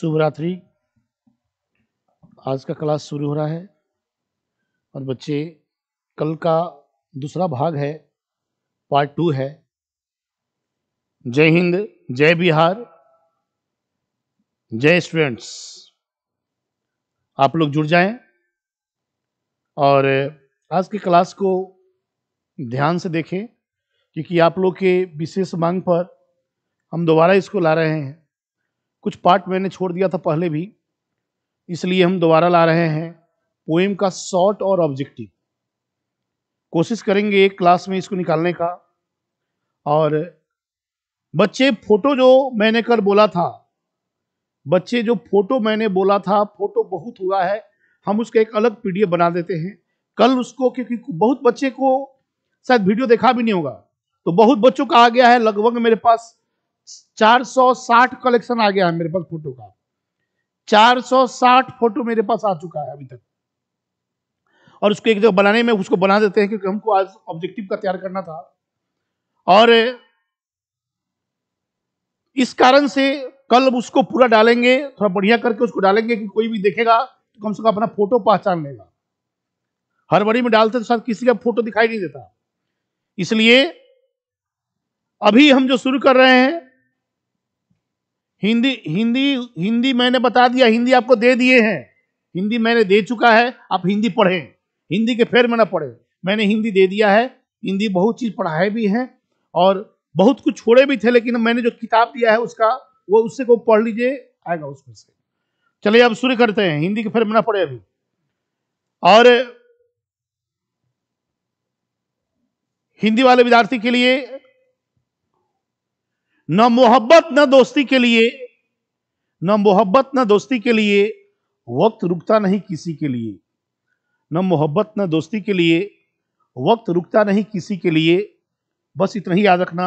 शुभ रात्रि आज का क्लास शुरू हो रहा है और बच्चे कल का दूसरा भाग है पार्ट टू है जय हिंद जय बिहार जय स्टूडेंट्स आप लोग जुड़ जाएं और आज की क्लास को ध्यान से देखें क्योंकि आप लोग के विशेष मांग पर हम दोबारा इसको ला रहे हैं कुछ पार्ट मैंने छोड़ दिया था पहले भी इसलिए हम दोबारा ला रहे हैं पोएम का शॉर्ट और ऑब्जेक्टिव कोशिश करेंगे एक क्लास में इसको निकालने का और बच्चे फोटो जो मैंने कर बोला था बच्चे जो फोटो मैंने बोला था फोटो बहुत हुआ है हम उसका एक अलग पीडीएफ बना देते हैं कल उसको क्योंकि बहुत बच्चे को शायद वीडियो देखा भी नहीं होगा तो बहुत बच्चों का आ गया है लगभग मेरे पास 460 कलेक्शन आ गया है मेरे पास फोटो का 460 फोटो मेरे पास आ चुका है अभी तक और उसको एक जगह बनाने में उसको बना देते हैं क्योंकि हमको आज ऑब्जेक्टिव का तैयार करना था और इस कारण से कल उसको पूरा डालेंगे थोड़ा बढ़िया करके उसको डालेंगे कि कोई भी देखेगा तो कम से कम अपना फोटो पहचान लेगा हर बड़ी में डालते तो शायद किसी का फोटो दिखाई नहीं देता इसलिए अभी हम जो शुरू कर रहे हैं हिंदी हिंदी हिंदी मैंने बता दिया हिंदी आपको दे दिए हैं हिंदी मैंने दे चुका है आप हिंदी पढ़ें हिंदी के फिर में ना पढ़ें मैंने हिंदी दे दिया है हिंदी बहुत चीज़ पढ़ाए भी हैं और बहुत कुछ छोड़े भी थे लेकिन मैंने जो किताब दिया है उसका वो उससे को पढ़ लीजिए आएगा उसमें से चलिए अब शुरू करते हैं हिंदी के फिर में ना पढ़े अभी और हिंदी वाले विद्यार्थी के लिए न मोहब्बत न दोस्ती के लिए न मोहब्बत न दोस्ती के लिए वक्त रुकता नहीं किसी के लिए न मोहब्बत न दोस्ती के लिए वक्त रुकता नहीं किसी के लिए बस इतना ही याद रखना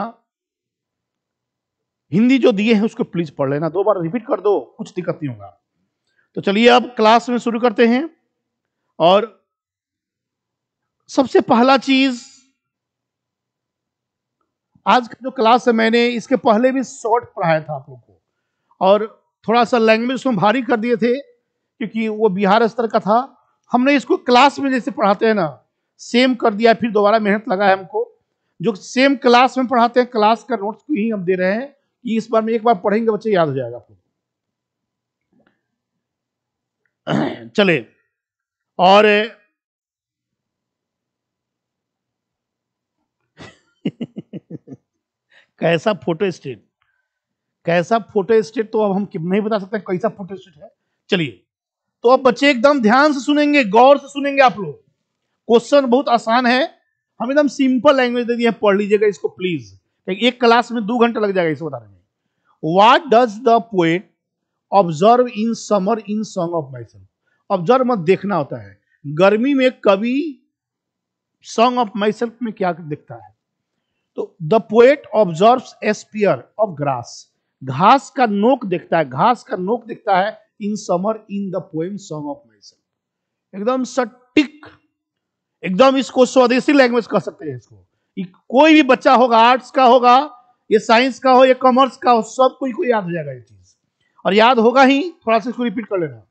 हिंदी जो दिए हैं उसको प्लीज पढ़ लेना दो बार रिपीट कर दो कुछ दिक्कत नहीं होगा तो चलिए अब क्लास में शुरू करते हैं और सबसे पहला चीज़ आज जो क्लास है मैंने इसके पहले भी शॉर्ट पढ़ाया था आप लोग को और थोड़ा सा लैंग्वेज उसमें भारी कर दिए थे क्योंकि वो बिहार स्तर का था हमने इसको क्लास में जैसे पढ़ाते हैं ना सेम कर दिया फिर दोबारा मेहनत लगा है हमको जो सेम क्लास में पढ़ाते हैं क्लास का नोट्स को ही हम दे रहे हैं कि इस बार में एक बार पढ़ेंगे बच्चे याद हो जाएगा आपको चले और कैसा फोटो स्टेट कैसा फोटो स्टेट तो अब हम नहीं बता सकते कैसा फोटो स्टेट है चलिए तो अब बच्चे एकदम ध्यान से सुनेंगे गौर से सुनेंगे आप लोग क्वेश्चन बहुत आसान है हम एकदम सिंपल लैंग्वेज दे दिए पढ़ लीजिएगा इसको प्लीज एक क्लास में दो घंटा लग जाएगा इसको बताने में what does the poet observe in summer in song of myself observe मत देखना होता है गर्मी में कवि सॉन्ग ऑफ माई सेल्फ में क्या दिखता है तो the poet observe a spear of grass घास का नोक देखता है घास का नोक देखता है in summer in the poem song of my एकदम सटीक एकदम इसको स्वदेशी लैंग्वेज कह सकते हैं इसको कोई भी बच्चा होगा आर्ट्स का होगा ये साइंस का हो या कॉमर्स का हो सब कोई को याद हो जाएगा ये चीज और याद होगा ही थोड़ा सा इसको रिपीट कर लेना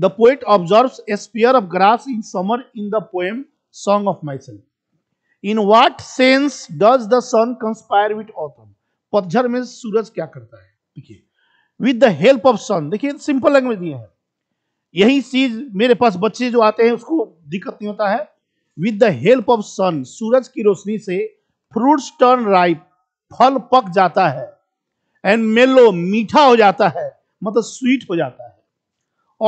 the poet observe a spear of grass in summer in the poem song of myself in what sense does the sun conspire with autumn पतझर में सूरज क्या करता है देखिए with the help of sun देखिए सिंपल लैंग्वेज दिया है यही चीज मेरे पास बच्चे जो आते हैं उसको दिक्कत नहीं होता है with the help of sun सूरज की रोशनी से फ्रूट्स टर्न राइप फल पक जाता है एंड मेलो मीठा हो जाता है मतलब स्वीट हो जाता है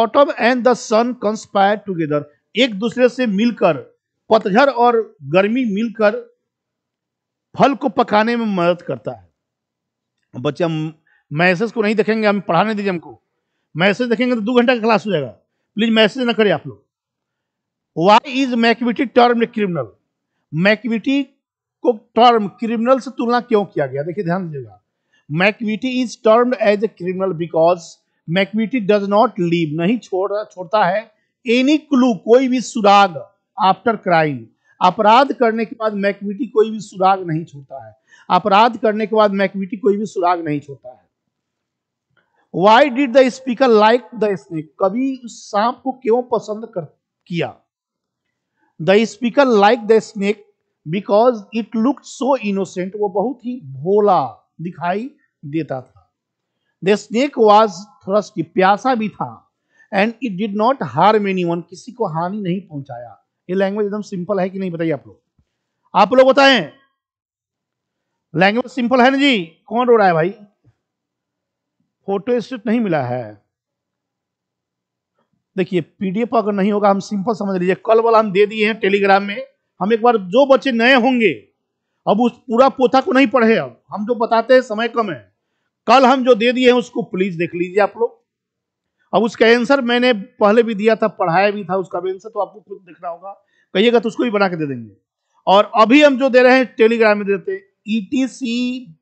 autumn and the sun conspire together एक दूसरे से मिलकर पतझर और गर्मी मिलकर फल को पकाने में मदद करता है बच्चे हम मैसेज को नहीं देखेंगे हम पढ़ाने दीजिए हमको मैसेज देखेंगे तो दो घंटा का क्लास हो जाएगा प्लीज मैसेज ना करें आप लोग why is Macavity term criminal Macavity को टर्म क्रिमिनल से तुलना क्यों किया गया देखिए ध्यान दीजिएगा Macavity is term as a criminal because Macavity does not leave नहीं छोड़ छोड़ता है एनी क्लू कोई भी सुराग आफ्टर क्राइम अपराध करने के बाद मैक्विटी कोई भी सुराग नहीं छोड़ता है अपराध करने के बाद मैक्विटी कोई भी सुराग नहीं छोड़ता है why did the speaker like the snake कभी उस सांप को क्यों पसंद कर किया the speaker like the snake because it look so innocent वो बहुत ही भोला दिखाई देता था द स्नेक वॉज थ्रस्ट प्यासा भी था and it did not harm any किसी को हानि नहीं पहुंचाया ये लैंग्वेज एकदम सिंपल है कि नहीं बताइए आप लोग आप लोग बताएं लैंग्वेज सिंपल है ना जी कौन रो रहा है भाई फोटो स्क्रिप्ट नहीं मिला है देखिए पीडीएफ अगर नहीं होगा हम सिंपल समझ लीजिए कल वाला हम दे दिए हैं टेलीग्राम में हम एक बार जो बच्चे नए होंगे अब उस पूरा पोथा को नहीं पढ़े अब हम जो बताते हैं समय कम है कल हम जो दे दिए हैं उसको प्लीज देख लीजिए आप लोग अब उसका आंसर मैंने पहले भी दिया था पढ़ाया भी था उसका आंसर तो आपको खुद दिख रहा होगा कहिएगा तो उसको भी बना के दे देंगे और अभी हम जो दे रहे हैं टेलीग्राम में देते हैं ई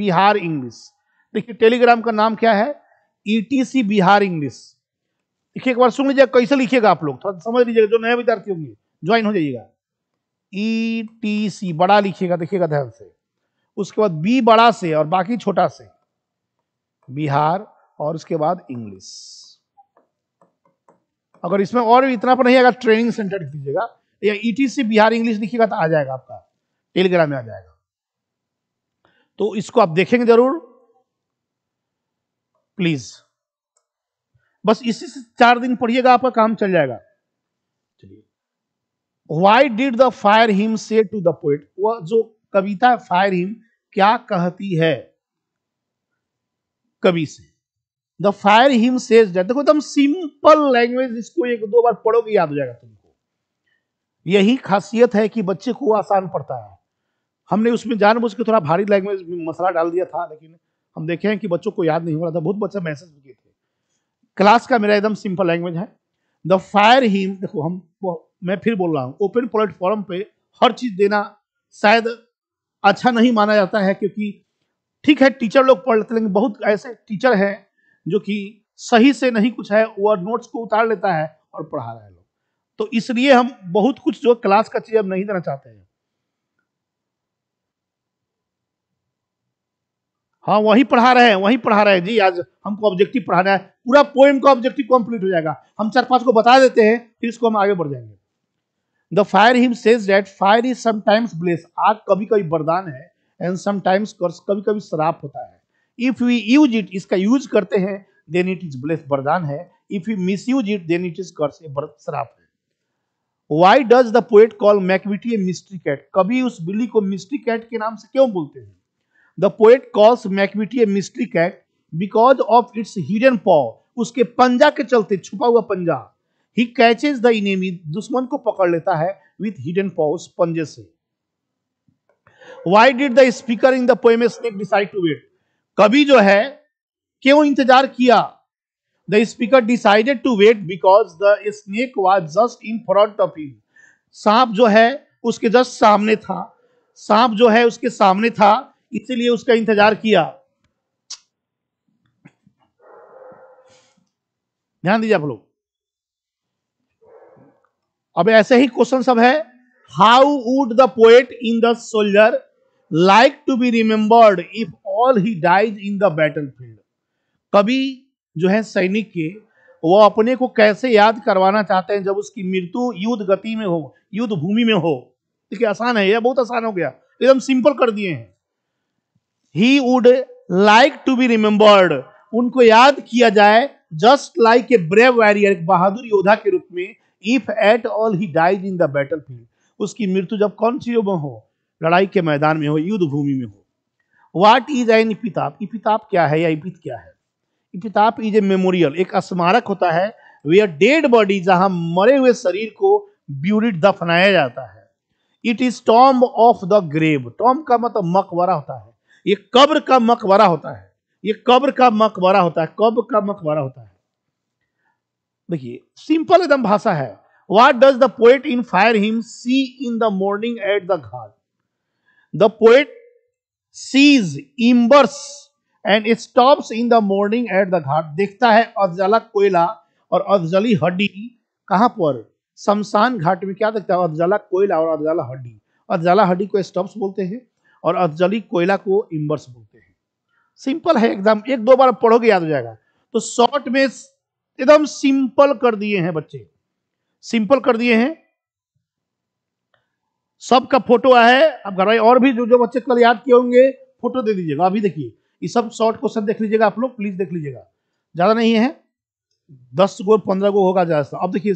बिहार इंग्लिश देखिए टेलीग्राम का नाम क्या है ई बिहार इंग्लिश देखिए एक बार सुन लीजिएगा कैसे लिखिएगा आप लोग थोड़ा समझ लीजिएगा जो नए विद्यार्थी होंगे ज्वाइन हो जाइएगा ई टी सी बड़ा लिखिएगा देखिएगा ध्यान से उसके बाद बी बड़ा से और बाकी छोटा से बिहार और उसके बाद इंग्लिश अगर इसमें और भी इतना पर नहीं आएगा ट्रेनिंग सेंटर लिख दीजिएगा या ईटीसी e बिहार इंग्लिश लिखिएगा तो आ जाएगा आपका टेलीग्राम में आ जाएगा तो इसको आप देखेंगे जरूर प्लीज बस इसी से चार दिन पढ़िएगा आपका काम चल जाएगा चलिए why did the fire hymn say to the poet वह जो कविता फायर हिम क्या कहती है कवि से द फायर हिम सेज देखो एकदम सिंपल लैंग्वेज इसको एक दो बार पढ़ोगे याद हो जाएगा तुमको यही खासियत है कि बच्चे को आसान पड़ता है हमने उसमें जानबूझ के थोड़ा भारी लैंग्वेज मसला डाल दिया था लेकिन हम देखे हैं कि बच्चों को याद नहीं हो रहा था बहुत बच्चे मैसेज भी किए थे क्लास का मेरा एकदम सिंपल लैंग्वेज है द फायर हिम देखो हम मैं फिर बोल रहा हूँ ओपन प्लेटफॉर्म पे हर चीज देना शायद अच्छा नहीं माना जाता है क्योंकि ठीक है टीचर लोग पढ़ लेते लेकिन बहुत ऐसे टीचर हैं जो कि सही से नहीं कुछ है वह नोट्स को उतार लेता है और पढ़ा रहा है लोग तो इसलिए हम बहुत कुछ जो क्लास का चीज हम नहीं देना चाहते हैं हाँ वही पढ़ा रहे हैं वही पढ़ा रहे हैं जी आज हमको ऑब्जेक्टिव पढ़ाना है पूरा पोएम का ऑब्जेक्टिव कंप्लीट हो जाएगा हम चार पांच को बता देते हैं फिर इसको हम आगे बढ़ जाएंगे the fire hymn says that fire is sometimes bless आग कभी कभी वरदान है एंड समटाइम्स कर्स कभी कभी श्राप होता है इफ वी यूज इट इसका यूज करते हैं देन इट इज ब्लेस वरदान है if you misuse it then it is curse श्राप है why does the poet call Macavity a mystery cat कभी उस बिल्ली को मिस्ट्री कैट के नाम से क्यों बोलते हैं the poet calls Macavity a mystery cat because of its hidden paw उसके पंजा के चलते छुपा हुआ पंजा ही कैचेज द इनेमी दुश्मन को पकड़ लेता है विथ हिडन पॉ उस पंजे से why did the speaker in the poem snake decide to wait कभी जो है क्यों इंतजार किया the speaker decided to wait because the snake was just in front of you सांप जो है उसके जस्ट सामने था सांप जो है उसके सामने था इसीलिए उसका इंतजार किया ध्यान दीजिए आप लोग अब ऐसे ही क्वेश्चन सब है how would the poet in the soldier like to be remembered if all he dies in the battle field कभी जो है सैनिक के वो अपने को कैसे याद करवाना चाहते हैं जब उसकी मृत्यु युद्ध गति में हो युद्ध भूमि में हो देखिए आसान है यह बहुत आसान हो गया एकदम सिंपल कर दिए हैं he would like to be remembered उनको याद किया जाए just like a brave warrior एक बहादुर योद्धा के रूप में if at all he dies in the battle field उसकी मृत्यु जब कौन सी में हो लड़ाई के मैदान में हो युद्ध भूमि में हो वाट इज एन इपिताप इपिताप क्या है या इपित क्या है इपिताप इज ए मेमोरियल एक स्मारक होता है वेयर डेड बॉडी जहां मरे हुए शरीर को ब्यूरिट दफनाया जाता है it is tomb of the grave tomb का मतलब मकबरा होता है ये कब्र का मकबरा होता है ये कब्र का मकबरा होता है कब्र का मकबरा होता है देखिए सिंपल एकदम भाषा है what does the poet in fire hymn see in the morning at the ghat the poet sees embers and stops in the morning at the ghat देखता है अफजला कोयला और अफजली हड्डी कहां पर शमशान घाट में क्या देखता है अफजला कोयला और अफजला हड्डी अफजला हड्डी को स्टॉप्स बोलते हैं और अफजली कोयला को इम्बर्स बोलते हैं सिंपल है एकदम एक दो बार पढ़ोगे याद हो जाएगा तो शॉर्ट में एकदम सिंपल कर दिए हैं बच्चे सिंपल कर दिए हैं सबका फोटो है अब घर और भी जो जो बच्चे कल याद किए होंगे फोटो दे दीजिएगा अभी देखिए ये सब शॉर्ट क्वेश्चन देख लीजिएगा आप लोग प्लीज देख लीजिएगा ज़्यादा नहीं है दस गो पंद्रह गो होगा ज़्यादा अब देखिए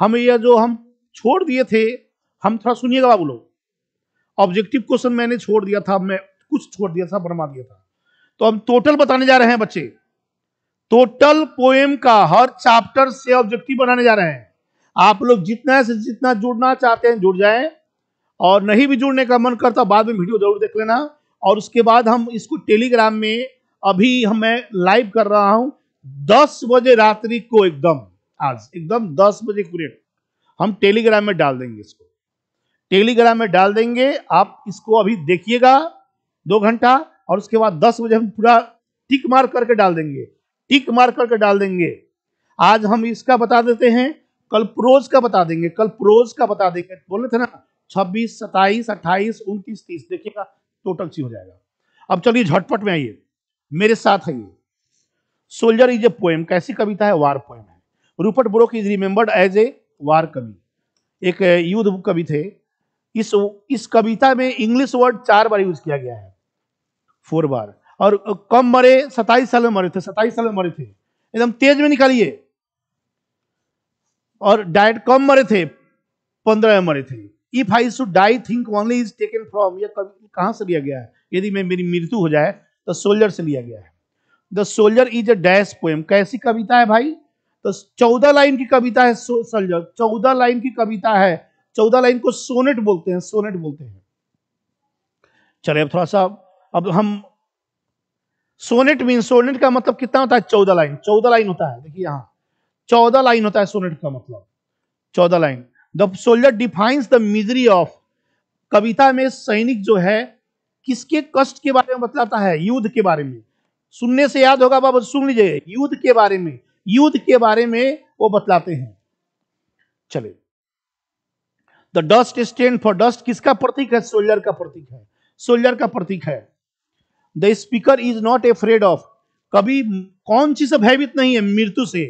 हम ये जो हम छोड़ दिए थे हम थोड़ा सुनिएगा बाबू लोग ऑब्जेक्टिव क्वेश्चन मैंने छोड़ दिया था मैं कुछ छोड़ दिया था बनवा दिया था तो हम टोटल बताने जा रहे हैं बच्चे टोटल पोएम का हर चैप्टर से ऑब्जेक्टिव बनाने जा रहे हैं आप लोग जितना से जितना जुड़ना चाहते हैं जुड़ जाएं और नहीं भी जुड़ने का मन करता बाद में वीडियो जरूर देख लेना और उसके बाद हम इसको टेलीग्राम में अभी हम मैं लाइव कर रहा हूं दस बजे रात्रि को एकदम आज एकदम दस बजे कुरेट हम टेलीग्राम में डाल देंगे इसको टेलीग्राम में डाल देंगे आप इसको अभी देखिएगा दो घंटा और उसके बाद दस बजे हम पूरा टिक मार करके डाल देंगे टिक मार करके डाल देंगे आज हम इसका बता देते हैं कल प्रोज का बता देंगे कल प्रोज का बता देंगे बोले थे ना छब्बीस सत्ताईस अट्ठाईस उनतीस तीस देखिएगा टोटल सी हो जाएगा अब चलिए झटपट में आइए मेरे साथ आइए सोल्जर इज ए पोएम कैसी कविता है वार पोएम है Rupert Brooke is remembered as a war कवि एक युद्ध कवि थे इस इस कविता में इंग्लिश वर्ड चार बार यूज किया गया है फोर बार और कम मरे सताईस साल में मरे थे सताईस साल में मरे थे एकदम तेज में निकालिए और डायट कम मरे थे पंद्रह में मरे थे if I should die think only is taken from यह कहाँ से लिया गया है यदि मैं मेरी मृत्यु हो जाए तो सोल्जर से लिया गया है the soldier is a dash poem कैसी कविता है भाई तो चौदह लाइन की कविता है सोल्जर चौदह लाइन की कविता है चौदह लाइन को सोनेट बोलते हैं सोनेट बोलते हैं चले अब थोड़ा सा अब हम सोनेट मीन सोनेट का मतलब कितना होता है चौदह लाइन चौदह लाइन होता है देखिए यहां चौदह लाइन होता है सोनेट का मतलब चौदह line the soldier defines the misery of कविता में सैनिक जो है किसके कष्ट के बारे में बतलाता है युद्ध के बारे में सुनने से याद होगा बाबा सुन लीजिए युद्ध के बारे में युद्ध के बारे में वो बतलाते हैं चले the dust stand for dust किसका प्रतीक है सोल्जर का प्रतीक है सोल्जर का प्रतीक है the speaker is not afraid of कभी कौन चीज से भयभीत नहीं है मृत्यु से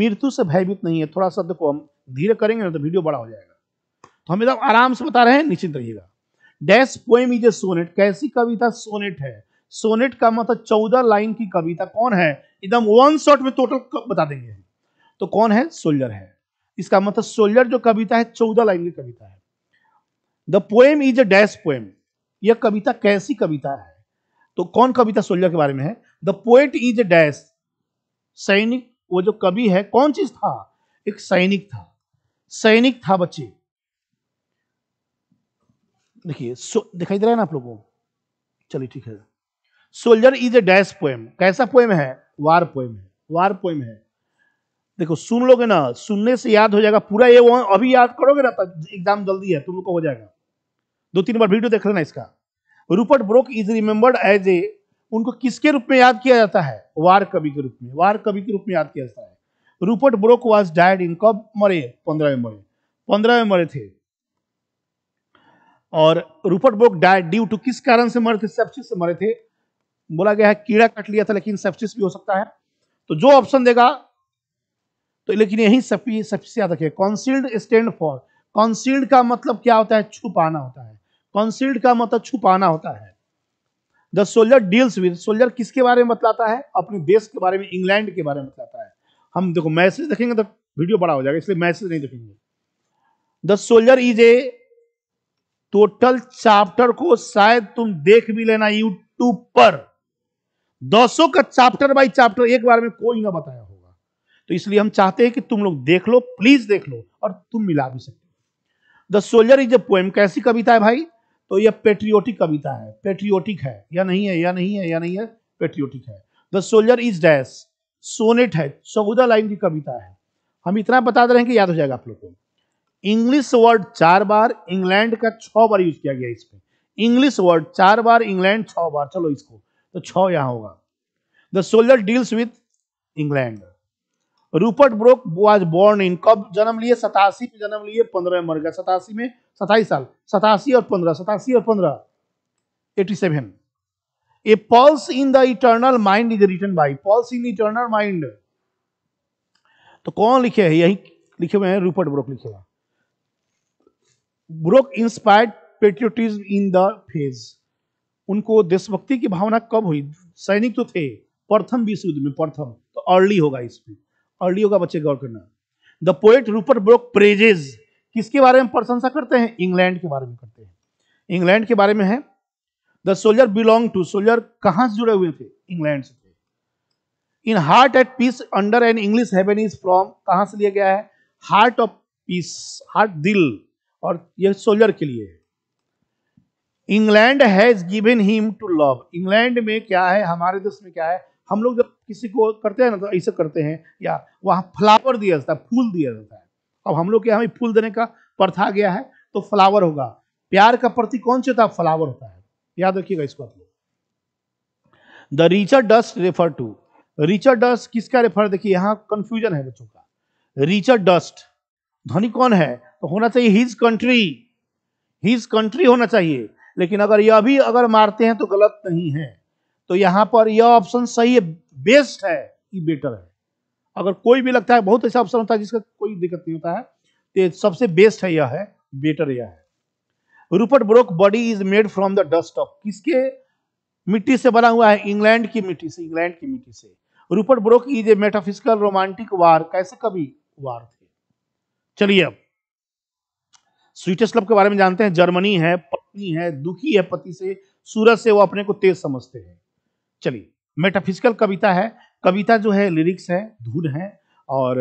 मृत्यु से भयभीत नहीं है थोड़ा शब्द को हम धीरे करेंगे ना तो वीडियो बड़ा हो जाएगा तो हम एकदम तो आराम से बता रहे हैं निश्चित रहिएगा dash poem is a sonnet कैसी कविता सोनेट है सोनेट का मतलब चौदह लाइन की कविता कौन है एकदम वन शॉट में टोटल बता देंगे तो कौन है सोल्जर है इसका मतलब सोल्जर जो कविता है चौदह लाइन की कविता है the poem is a dash poem यह कविता कैसी कविता है तो कौन कविता सोल्जर के बारे में है the poet is a dash सैनिक वो जो कवि है कौन चीज था एक सैनिक था सैनिक था बच्चे देखिए दिखाई दे रहा है ना आप लोगों को चलिए ठीक है soldier is a dash poem कैसा पोएम है वार पोएम है वार पोएम है देखो सुन लोगे ना सुनने से याद हो जाएगा पूरा ये वो अभी याद करोगे ना तब एग्जाम जल्दी है तुम लोग को हो जाएगा दो तीन बार वीडियो देख लेना इसका Rupert Brooke is remembered as a उनको किसके रूप में याद किया जाता है वार कवि के रूप में वार कवि के रूप में याद किया जाता है Rupert Brooke was died in कब मरे में मरे में मरे थे और Rupert Brooke died due to किस कारण से मरे थे सेप्सिस से मरे थे बोला गया है कीड़ा कट लिया था लेकिन सेप्सिस भी हो सकता है तो जो ऑप्शन देगा तो लेकिन यही सबसे याद रखिए कॉन्सील्ड स्टैंड फॉर कॉन्सील्ड का मतलब क्या होता है छुपाना होता है कॉन्सील्ड का मतलब छुपाना होता है the soldier deals with soldier किसके बारे में बतलाता है अपने देश के बारे में इंग्लैंड के बारे में बतलाता है हम देखो मैसेज देखेंगे तो वीडियो बड़ा हो जाएगा इसलिए मैसेज नहीं देखेंगे the soldier is a total chapter को शायद तुम देख भी लेना यूट्यूब पर दसों का चैप्टर बाई चैप्टर एक बार में कोई ना बताया होगा तो इसलिए हम चाहते हैं कि तुम लोग देख लो प्लीज देख लो और तुम मिला भी सकते हो the soldier is a poem कैसी कविता है भाई तो यह पेट्रियोटिक कविता है पेट्रियोटिक है या नहीं है या नहीं है या नहीं है पेट्रियोटिक है the soldier is dash sonnet है चौदह लाइन की कविता है हम इतना बता दे रहे हैं कि याद हो जाएगा आप लोग को इंग्लिश वर्ड चार बार इंग्लैंड का छ बार यूज किया गया इसमें इंग्लिश वर्ड चार बार इंग्लैंड छ बार चलो इसको तो छ यहां होगा the soldier deals with England Rupert Brooke was born in कब जन्म लिए सतासी में जन्म लिए पंद्रह मर गया सतासी में सताईस साल सतासी और पंद्रह सतासी और पंद्रह eighty seven a pulse in the eternal mind is written by pulse in eternal mind तो कौन लिखे है यही लिखे हुए हैं रूपर्ट ब्रोक लिखे हुआ Brooke inspired patriotism in the phase उनको देशभक्ति की भावना कब हुई सैनिक तो थे प्रथम विश्व युद्ध में प्रथम तो अर्ली होगा इसमें अर्ली होगा बच्चे गौर करना the poet Rupert Brooke praises किसके बारे में प्रशंसा करते हैं इंग्लैंड के बारे में करते हैं इंग्लैंड के बारे में है the soldier belong to soldier कहां से जुड़े हुए थे इंग्लैंड से थे in heart at peace under an English heaven is from कहां से लिया गया है हार्ट ऑफ पीस हार्ट दिल और यह सोल्जर के लिए है England has given him to love England में क्या है हमारे देश में क्या है हम लोग जब किसी को करते हैं ना तो ऐसे करते हैं या वहां फ्लावर दिया जाता है फूल दिया जाता है अब हम लोग के यहाँ फूल देने का प्रथा गया है तो फ्लावर होगा प्यार का प्रतीक कौन सा होता है फ्लावर होता है याद रखिएगा इसको आप लोग the richer dust refer to richer dust किसका रेफर देखिए यहां कंफ्यूजन है बच्चों का रिचर डस्ट धनी कौन है तो होना चाहिए हिज कंट्री हिज कंट्री होना चाहिए लेकिन अगर यह भी अगर मारते हैं तो गलत नहीं है तो यहां पर यह ऑप्शन सही है बेस्ट है ये बेटर है अगर कोई भी लगता है बहुत ऐसा अच्छा ऑप्शन होता है जिसका कोई दिक्कत नहीं होता है तो सबसे बेस्ट है यह है बेटर यह है Rupert Brooke body is made from the dust of किसके मिट्टी से बना हुआ है इंग्लैंड की मिट्टी से इंग्लैंड की मिट्टी से Rupert Brooke is a metaphysical romantic war कैसे कभी वार थे चलिए अब स्वीटेस्ट क्लब के बारे में जानते हैं जर्मनी है पत्नी है दुखी है पति से सूरज से वो अपने को तेज समझते हैं चलिए मेटाफिजिकल कविता है कविता जो है लिरिक्स है धुन है और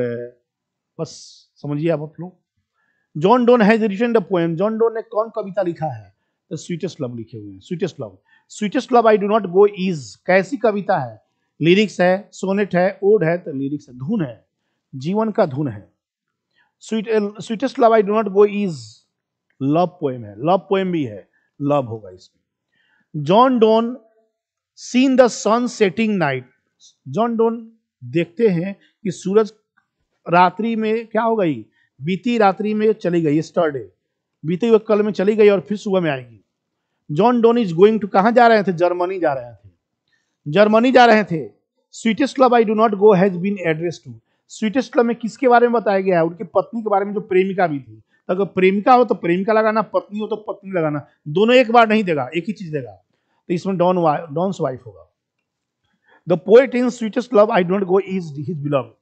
बस समझिए आप लोग John Donne has written the poem John Donne ने कौन कविता लिखा है द स्वीटेस्ट लव लिखे हुए हैं sweetest love sweetest love I do not go is कैसी कविता है लिरिक्स है सोनेट है ओड है तो लिरिक्स है धुन है जीवन का धुन है sweet sweetest love I do not go is love poem है लव पोएम भी है लव होगा इसमें John Donne seen the sun setting night John Donne देखते हैं कि सूरज रात्रि में क्या हो गई बीती रात्रि में चली गई स्टरडे बीते हुए कल में चली गई और फिर सुबह में आएगी John Donne is going to कहाँ जा रहे थे जर्मनी जा रहे थे जर्मनी जा रहे थे sweetest club I do not go has been address to sweetest club में किसके बारे में बताया गया है उनकी पत्नी के बारे में जो प्रेमिका भी थी तो अगर प्रेमिका हो तो प्रेमिका लगाना पत्नी हो तो पत्नी लगाना दोनों एक बार नहीं देगा एक ही चीज देगा तो इसमें डॉन डॉन्स वाइफ होगा the poet in sweetest love I don't go is his beloved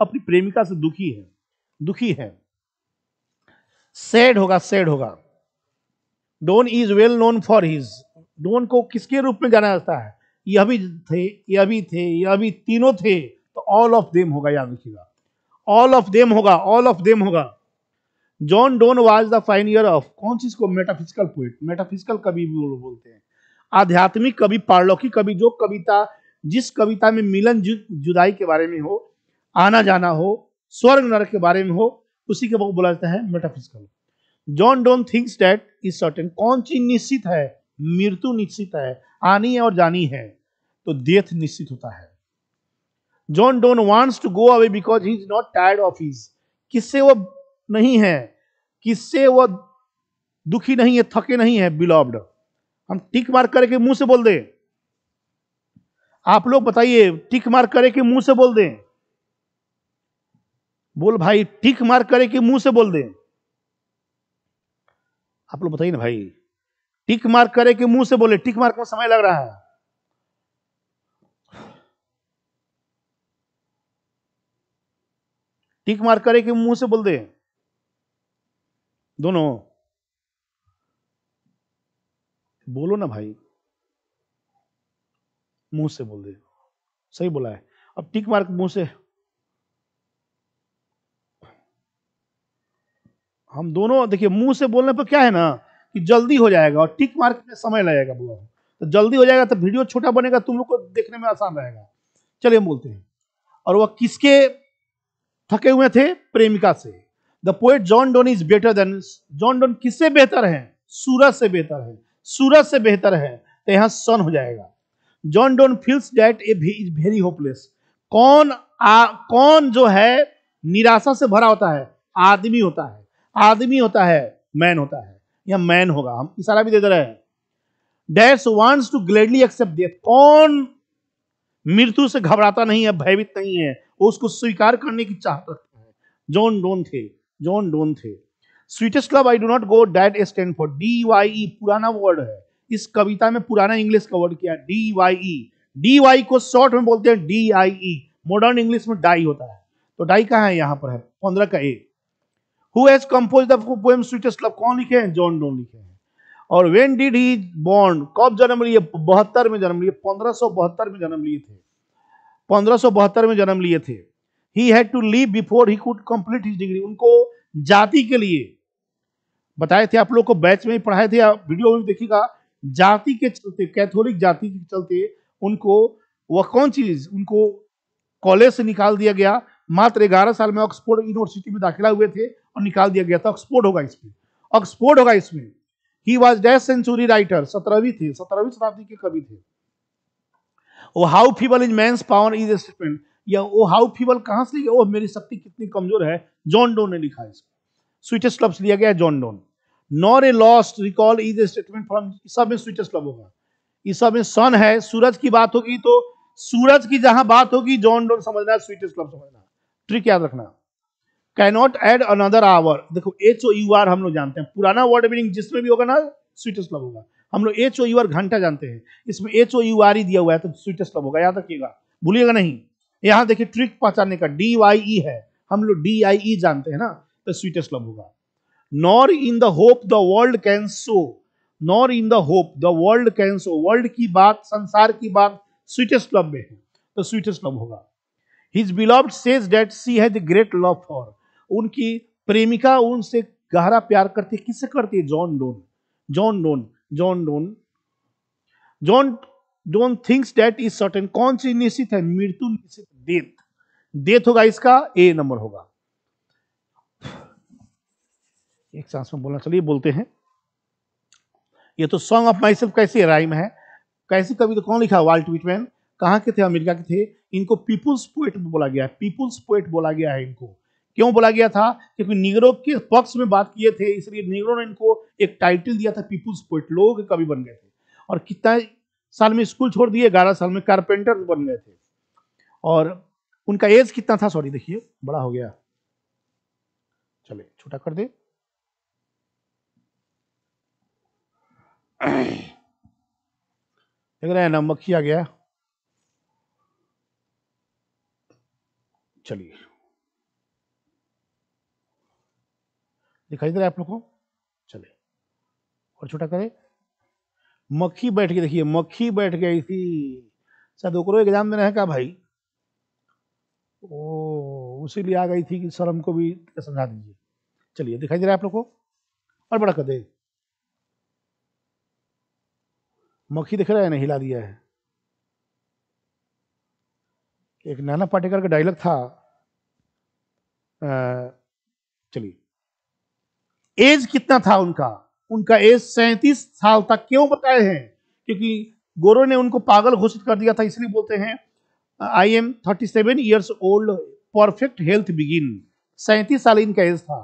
अपनी प्रेमिका से दुखी है दुखी है सैड होगा सैड होगा Donne is well known for his Donne को किसके रूप में जाना जाता है यह भी थे यह भी थे यह भी तीनों थे तो ऑल ऑफ देम होगा याद रखिएगा ऑल ऑफ देम होगा ऑल ऑफ देम होगा John Donne was the fine year of कौन चीज को मेटाफिजिकल पोइट मेटाफिजिकल कवि भी बोलते हैं आध्यात्मिक कवि पारलौकिक कवि जो कविता जिस कविता में मिलन जु, जुदाई के बारे में हो आना जाना हो स्वर्ग नरक के बारे में हो उसी के बोला जाता है metaphysical John Donne think death is certain कौन चीज निश्चित है मृत्यु निश्चित है आनी है और जानी है तो देथ निश्चित होता है John Donne wants to go away because he is not tired of his किससे वो नहीं है किससे वो दुखी नहीं है थके नहीं है बिलॉब्ड हम टिक मार्क करके मुंह से बोल दें आप लोग बताइए टिक मार्क करके मुंह से बोल दें बोल भाई टिक मार करे कि मुंह से बोल दे आप लोग बताइए ना भाई टिक मार करे कि मुंह से बोले टिक मार्क में समय लग रहा है टिक मार करे कि मुंह से बोल दे दोनों बोलो ना भाई मुंह से बोल दे सही बोला है अब टिक मार्क मुंह से हम दोनों देखिए मुंह से बोलने पर क्या है ना कि जल्दी हो जाएगा और टिक मार्क में समय लगेगा बोला तो जल्दी हो जाएगा तो वीडियो छोटा बनेगा तुम लोग को देखने में आसान रहेगा चलिए हम बोलते हैं और वह किसके थके हुए थे प्रेमिका से the poet John Donne is better than John Donne किससे बेहतर है सूरज से बेहतर है सूरज से बेहतर है तो यहाँ सन हो जाएगा John Donne feels that a is very hopeless कौन आ, कौन जो है निराशा से भरा होता है आदमी होता है आदमी होता है मैन होता है या मैन होगा हम इशारा भी दे दे रहे हैं dash wants to gladly accept death कौन मृत्यु से घबराता नहीं है भयभीत नहीं है वो उसको स्वीकार करने की चाहत रखता है जॉन डोन थे जॉन डोन थे sweetest club I do not go that stand for D Y E पुराना वर्ड है इस कविता में पुराना इंग्लिश का वर्ड किया D Y E D Y को शॉर्ट में बोलते हैं D I E modern English में डाई होता है तो डाई कहा है यहां पर है पंद्रह का एक who has compose the poem sweetest love कौन लिखे हैं जॉन डोन लिखे हैं और वेन डिड ही बॉन्ड कब जन्म लिए बहत्तर में जन्म लिए पंद्रह में जन्म लिए थे पंद्रह में जन्म लिए थे he had to leave before he could complete his degree उनको जाति के लिए बताए थे आप लोग को बैच में ही पढ़ाए थे आप वीडियो में देखिएगा जाति के चलते कैथोलिक जाति के चलते उनको वह कौन चीज उनको कॉलेज से निकाल दिया गया मात्र ग्यारह साल में ऑक्सफोर्ड यूनिवर्सिटी में दाखिला हुए थे और निकाल दिया गया था ऑक्सफोर्ड होगा इसमें ऑक्सफोर्ड होगा इसमें he was death century writer सत्रहवीं थे सत्रहवीं शताब्दी के कवि थे वो हाउ फीबल इज मैं पावर इज स्टेटमेंट या वो हाउ फीबल कहाँ से लिया oh, ओह मेरी शक्ति कितनी कमजोर है जॉन डोन ने लिखा इसको स्वीटेस्ट लव्स लिया गया John Donne nor a lost recall is a statement from सब में स्वीटेस्ट क्लब होगा इस सब में सन है सूरज की बात होगी तो सूरज की जहां बात होगी जॉन डोन समझना है स्वीटेस्ट लव समझना ट्रिक याद रखना कैनॉट एड अनदर आवर देखो एच ओ यू आर हम लोग जानते हैं पुराना वर्ड मीनिंग जिसमें भी होगा ना स्वीटेस्ट लव होगा हम लोग एच ओ यू आर घंटा जानते हैं इसमें एच ओ यू आर ही दिया हुआ है तो स्वीटेस्ट लव होगा याद रखिएगा भूलिएगा नहीं यहाँ देखिए ट्रिक पहचानने का डी वाई ई है हम लोग डी आई ई जानते हैं ना तो स्वीटेस्ट लव होगा nor in the hope the world can so nor in the hope the world can so world की बात संसार की बात स्वीटेस्ट लव में है तो स्वीटेस्ट लव होगा his beloved says that she has great love for. उनकी प्रेमिका उनसे गहरा प्यार करती किससे करती है John Donne John Donne John Donne John Donne thinks death is certain कौन सी निश्चित है मृत्यु निश्चित डेथ डेथ होगा इसका ए नंबर होगा एक सांस में बोलना चलिए बोलते हैं ये तो सॉन्ग ऑफ माई सेल्फ कैसे राइम है कैसी कवि तो कौन लिखा वाल्ट विटमैन कहाँ के थे अमेरिका के थे इनको पीपुल्स पोएट बोला गया है पीपुल्स पोएट बोला गया है इनको क्यों बोला गया था क्योंकि निगरों के पक्ष में बात किए थे इसलिए निगरों ने इनको एक टाइटल दिया था पीपुल्स पोइट लोग कवि बन गए थे और कितना साल में स्कूल छोड़ दिए ग्यारह साल में कारपेंटर बन गए थे और उनका एज कितना था सॉरी देखिए बड़ा हो गया चले छोटा कर दे देख रहे हैं ना मक्खी आ गया चलिए दिखाई दे रहा है आप लोग को चले और छोटा करें मक्खी बैठ के देखिए मक्खी बैठ गई थी शायद ओकरो एग्जाम देना है क्या भाई ओ उसी लिए आ गई थी कि सर हमको भी समझा दीजिए चलिए दिखाई दे रहा है आप लोग को और बड़ा कर दे मक्खी दिख रहा है ना हिला दिया है एक नाना पाटेकर का डायलॉग था चलिए एज कितना था उनका उनका एज सैतीस साल तक क्यों बताए हैं क्योंकि गोरो ने उनको पागल घोषित कर दिया था इसलिए बोलते हैं I am thirty seven years old perfect health begin सैंतीस साल इनका एज था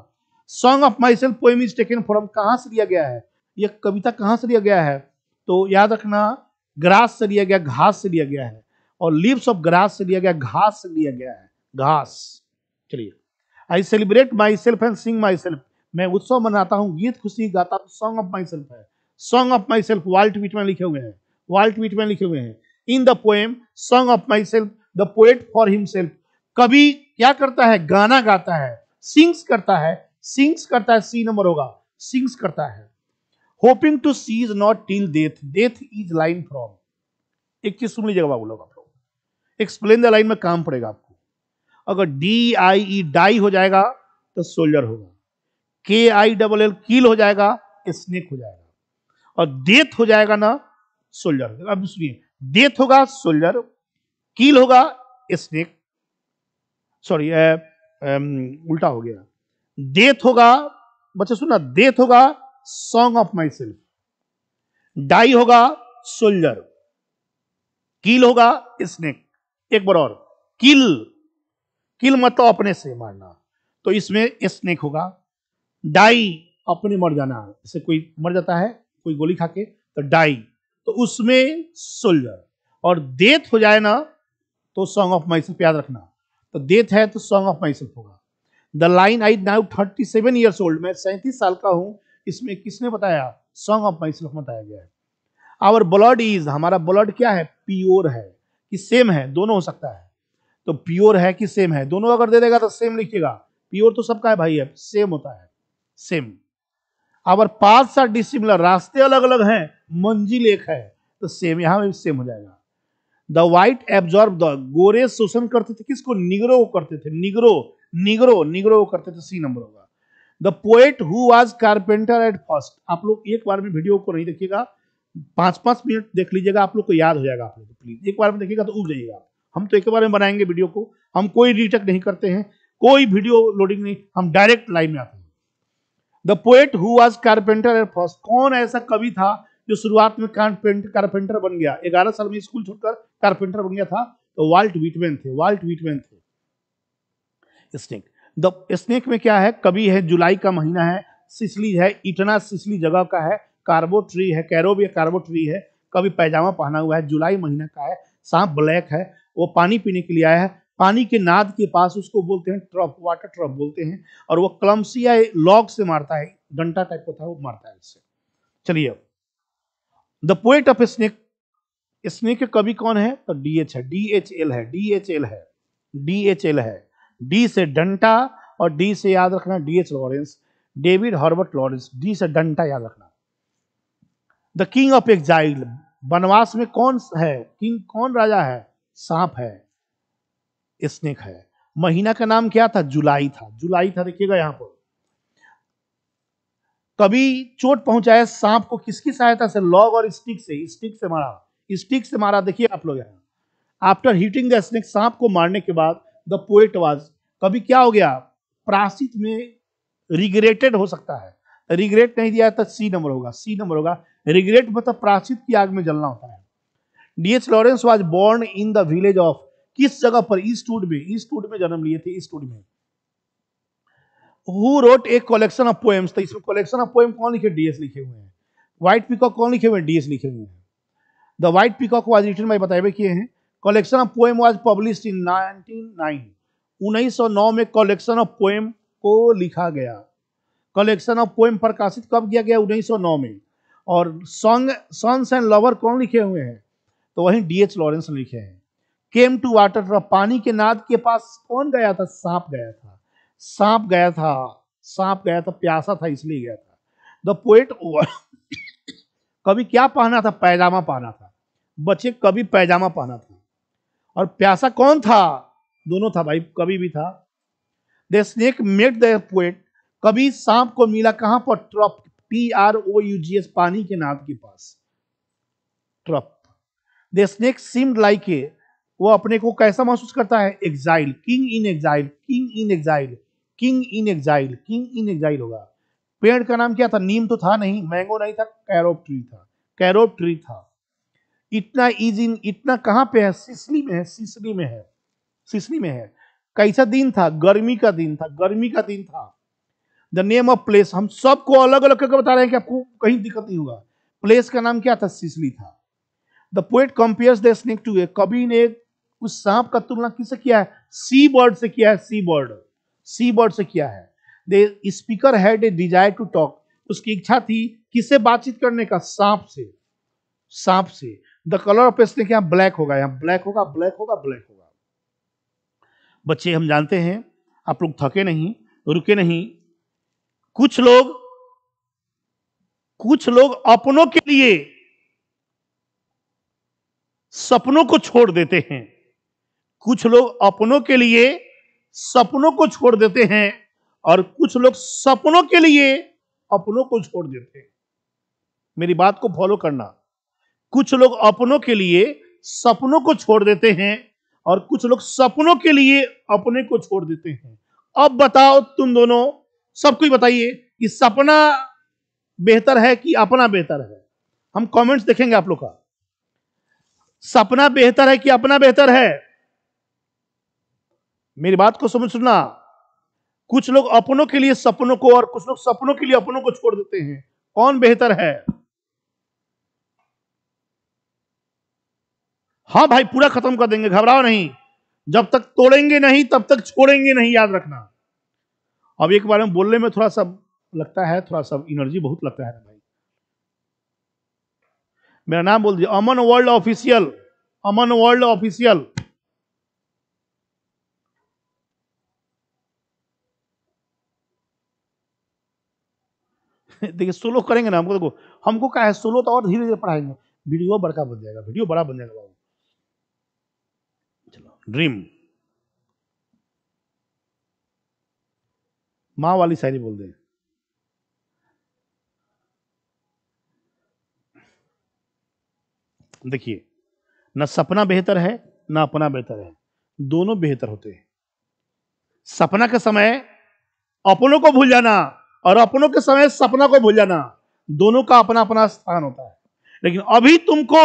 song of myself poem is taken from कहाँ से लिया गया है यह कविता कहाँ से लिया गया है तो याद रखना ग्रास से लिया गया घास से लिया गया है और लिप्स ऑफ ग्रास से लिया गया घास से लिया गया है घास चलिए I celebrate myself and sing myself मैं उत्सव मनाता हूँ गीत खुशी गाता हूँ सॉन्ग ऑफ माई सेल्फ है song of myself Walt ट्वीट में लिखे हुए हैं वाल ट्वीट में लिखे हुए हैं in the poem song of myself the poet for himself कभी क्या करता है गाना गाता है सिंग्स करता है सिंग्स करता है सी नंबर होगा सिंग्स करता है hoping to see is not till death death is line from एक चीज सुन लीजिएगा बाबू लोग आप लोग एक्सप्लेन द लाइन में काम पड़ेगा आपको अगर डी आई ई डाई हो जाएगा तो सोल्जर होगा के आई डबल एल कील हो जाएगा स्नेक हो जाएगा और डेथ हो जाएगा ना सोल्जर अब सुनिए डेथ होगा सोल्जर कील होगा स्नेक सॉरी उल्टा हो गया डेथ होगा बच्चे सुनना डेथ होगा song of myself die होगा सोल्जर कील होगा स्नेक एक बार और किल किल मतलब अपने से मारना तो इसमें स्नेक होगा डाई अपने मर जाना जैसे कोई मर जाता है कोई गोली खा के तो डाई तो उसमें सोल्जर और डेथ हो जाए ना तो सॉन्ग ऑफ माई सेल्फ याद रखना तो डेथ है तो सॉन्ग ऑफ माई सेल्फ होगा the line I now thirty seven years old मैं सैंतीस साल का हूं इसमें किसने बताया सॉन्ग ऑफ माई सेल्फ बताया गया है आवर ब्लड इज हमारा ब्लड क्या है प्योर है कि सेम है दोनों हो सकता है तो प्योर है कि सेम है दोनों अगर दे देगा तो सेम लिखिएगा प्योर तो सबका है भाई है सेम होता है same our paths are dissimilar रास्ते अलग अलग हैं मंजिल एक है तो सेम यहां भी सेम हो जाएगा द वाइट एब्जॉर्ब द गोरे शोषण करते थे किसको निगरो करते थे निगरो निगरो निगरो करते थे सी नंबर होगा the poet who was carpenter at first आप लोग एक बार में वीडियो को नहीं देखिएगा पांच पांच मिनट देख लीजिएगा आप लोग को याद हो जाएगा आप लोग प्लीज एक बार में देखिएगा तो उग जाइएगा हम तो एक बार में बनाएंगे वीडियो को हम कोई रिटेक नहीं करते हैं कोई वीडियो लोडिंग नहीं हम डायरेक्ट लाइव में आते हैं the poet who was carpenter at first कौन ऐसा कवि था जो शुरुआत में कारपेंटर कारपेंटर बन गया ग्यारह साल में स्कूल छोड़कर कारपेंटर बन गया था तो वाल्ट विटमैन थे वाल्ट विटमैन थे स्नेक द स्नेक में क्या है कवि है जुलाई का महीना है सिसली है इटना सिसली जगह का है कार्बो ट्री है कैरोब या कार्बो ट्री है कभी पैजामा पहना हुआ है जुलाई महीना का है सांप ब्लैक है वो पानी पीने के लिए आया है पानी के नाद के पास उसको बोलते हैं ट्रफ वाटर ट्रफ बोलते हैं और वो क्लम्सी या लॉग से मारता है डंटा टाइप होता है वो मारता है इससे चलिए the poet of snake snake कवि कौन है तो डी एच है डी एच एल है डी एच एल है डी एच एल है डी से डंटा और डी से याद रखना D H Lawrence David Herbert Lawrence D से डंटा याद रखना द किंग ऑफ एक्साइल बनवास में कौन है किंग कौन राजा है सांप है स्नेक है महीना का नाम क्या था जुलाई था जुलाई था देखिएगा यहां पर कभी चोट पहुंचाया सांप को किसकी सहायता से लॉग और स्टिक से स्टिक से मारा स्टिक से मारा देखिए आप लोग यहां आफ्टर हिटिंग द स्नेक सांप को मारने के बाद द पोएट वाज कभी क्या हो गया प्रासित में रिग्रेटेड हो सकता है रिग्रेट नहीं दिया तो सी नंबर होगा सी नंबर होगा रिग्रेट मतलब प्राचित की आग में जलना होता है D S Lawrence was born in the village of किस जगह पर ईस्टवुड में ईस्टवुड में जन्म लिए थे ईस्टवुड में who wrote a collection of poems था इसमें कलेक्शन ऑफ पोएम कौन लिखे डीएस लिखे हुए हैं व्हाइट पिकॉक कौन लिखे हुए हैं डीएस लिखे हुए हैं the white peacock was written by बताए किए हैं collection of poem was publish in 1909 1909 में कलेक्शन ऑफ पोएम को लिखा गया कलेक्शन ऑफ पोएम प्रकाशित कब किया गया 1909 में और सॉन्ग सॉन्स एंड लवर कौन लिखे हुए हैं तो वहीं डी एच लॉरेंस लिखे हैं केम टू वाटर ड्रॉप पानी के नाद के पास कौन गया था सांप गया था सांप गया था सांप गया था प्यासा था इसलिए गया था द पोएट कभी क्या पहना था पैजामा पहना था बच्चे कभी पैजामा पहना था और प्यासा कौन था दोनों था भाई कभी भी था the snake met the poet कभी सांप को मिला कहां पर trough T R O U G H पानी के नाद के पास trough the snake seemed like a वो अपने को कैसा महसूस करता है exile king in exile king in exile king in exile king in exile होगा पेड़ का नाम क्या था नीम तो था नहीं मैंगो नहीं था कैरोप ट्री था कैरोप ट्री था इतना इज इन इतना कहाँ पे है सिसली में है सिसली में है सिसली में है कैसा दिन था गर्मी का दिन था गर्मी का दिन था द नेम ऑफ प्लेस हम सबको अलग अलग करके बता रहे हैं कि आपको कहीं दिक्कत नहीं होगा प्लेस का नाम क्या था सिसली था the poet compares the snake to a कभी ने उस सांप का तुलना किससे किया है सी बर्ड से किया है सी बर्ड सी बर्ड से किया है the speaker had a desire to talk उसकी इच्छा थी किससे बातचीत करने का सांप से सांप से द कलर ऑफ पेस्टिक यहाँ ब्लैक होगा यहाँ ब्लैक होगा ब्लैक होगा ब्लैक होगा बच्चे हम जानते हैं आप लोग थके नहीं रुके नहीं कुछ लोग कुछ लोग अपनों के लिए सपनों को छोड़ देते हैं कुछ लोग अपनों के लिए सपनों को छोड़ देते हैं और कुछ लोग सपनों के लिए अपनों को छोड़ देते हैं मेरी बात को फॉलो करना कुछ लोग अपनों के लिए सपनों को छोड़ देते हैं और कुछ लोग सपनों के लिए अपने को छोड़ देते हैं अब बताओ तुम दोनों सब कुछ बताइए कि सपना बेहतर है कि अपना बेहतर है हम कमेंट्स देखेंगे आप लोग का सपना बेहतर है कि अपना बेहतर है मेरी बात को समझ सुना कुछ लोग अपनों के लिए सपनों को और कुछ लोग सपनों के लिए अपनों को छोड़ देते हैं कौन बेहतर है हाँ भाई पूरा खत्म कर देंगे घबराओ नहीं जब तक तोड़ेंगे नहीं तब तक छोड़ेंगे नहीं याद रखना अब एक बार में बोलने में थोड़ा सा लगता है थोड़ा सा एनर्जी बहुत लगता है भाई मेरा नाम बोल दिया Aman world official Aman world official देखिए स्लो करेंगे ना हमको देखो हमको क्या है स्लो तो और धीरे धीरे पढ़ाएंगे वीडियो बड़का बन जाएगा वीडियो बड़ा बन जाएगा बाबू चलो ड्रीम माँ वाली शायरी बोल दे देखिए ना सपना बेहतर है ना अपना बेहतर है दोनों बेहतर होते हैं सपना के समय अपनों को भूल जाना और अपनों के समय सपना को भूल जाना दोनों का अपना अपना स्थान होता है लेकिन अभी तुमको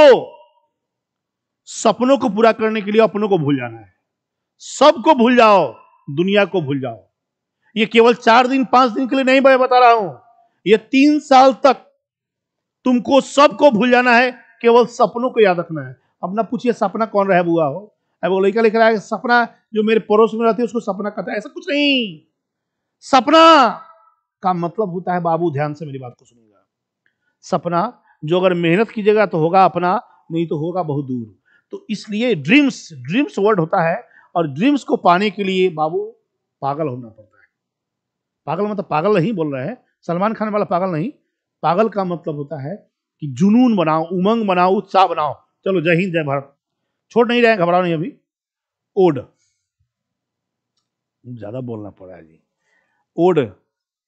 सपनों को पूरा करने के लिए अपनों को भूल जाना है सबको भूल जाओ दुनिया को भूल जाओ ये केवल चार दिन पांच दिन के लिए नहीं मैं बता रहा हूं ये तीन साल तक तुमको सबको भूल जाना है केवल सपनों को याद रखना है अपना पूछिए सपना कौन रहा बुआ हो अब वो लड़का लिख रहा है सपना जो मेरे पड़ोस में रहती है उसको सपना कहता है ऐसा कुछ नहीं सपना का मतलब होता है बाबू ध्यान से मेरी बात को सुनिएगा सपना जो अगर मेहनत कीजिएगा तो होगा अपना नहीं तो होगा बहुत दूर तो इसलिए ड्रीम्स ड्रीम्स वर्ड होता है और ड्रीम्स को पाने के लिए बाबू पागल होना पड़ता है पागल मतलब पागल नहीं बोल रहे हैं सलमान खान वाला पागल नहीं पागल का मतलब होता है कि जुनून बनाओ उमंग बनाओ उत्साह बनाओ चलो जय हिंद जय भारत छोड़ नहीं रहे घबराओ नहीं अभी ओड ज्यादा बोलना पड़ा जी ओड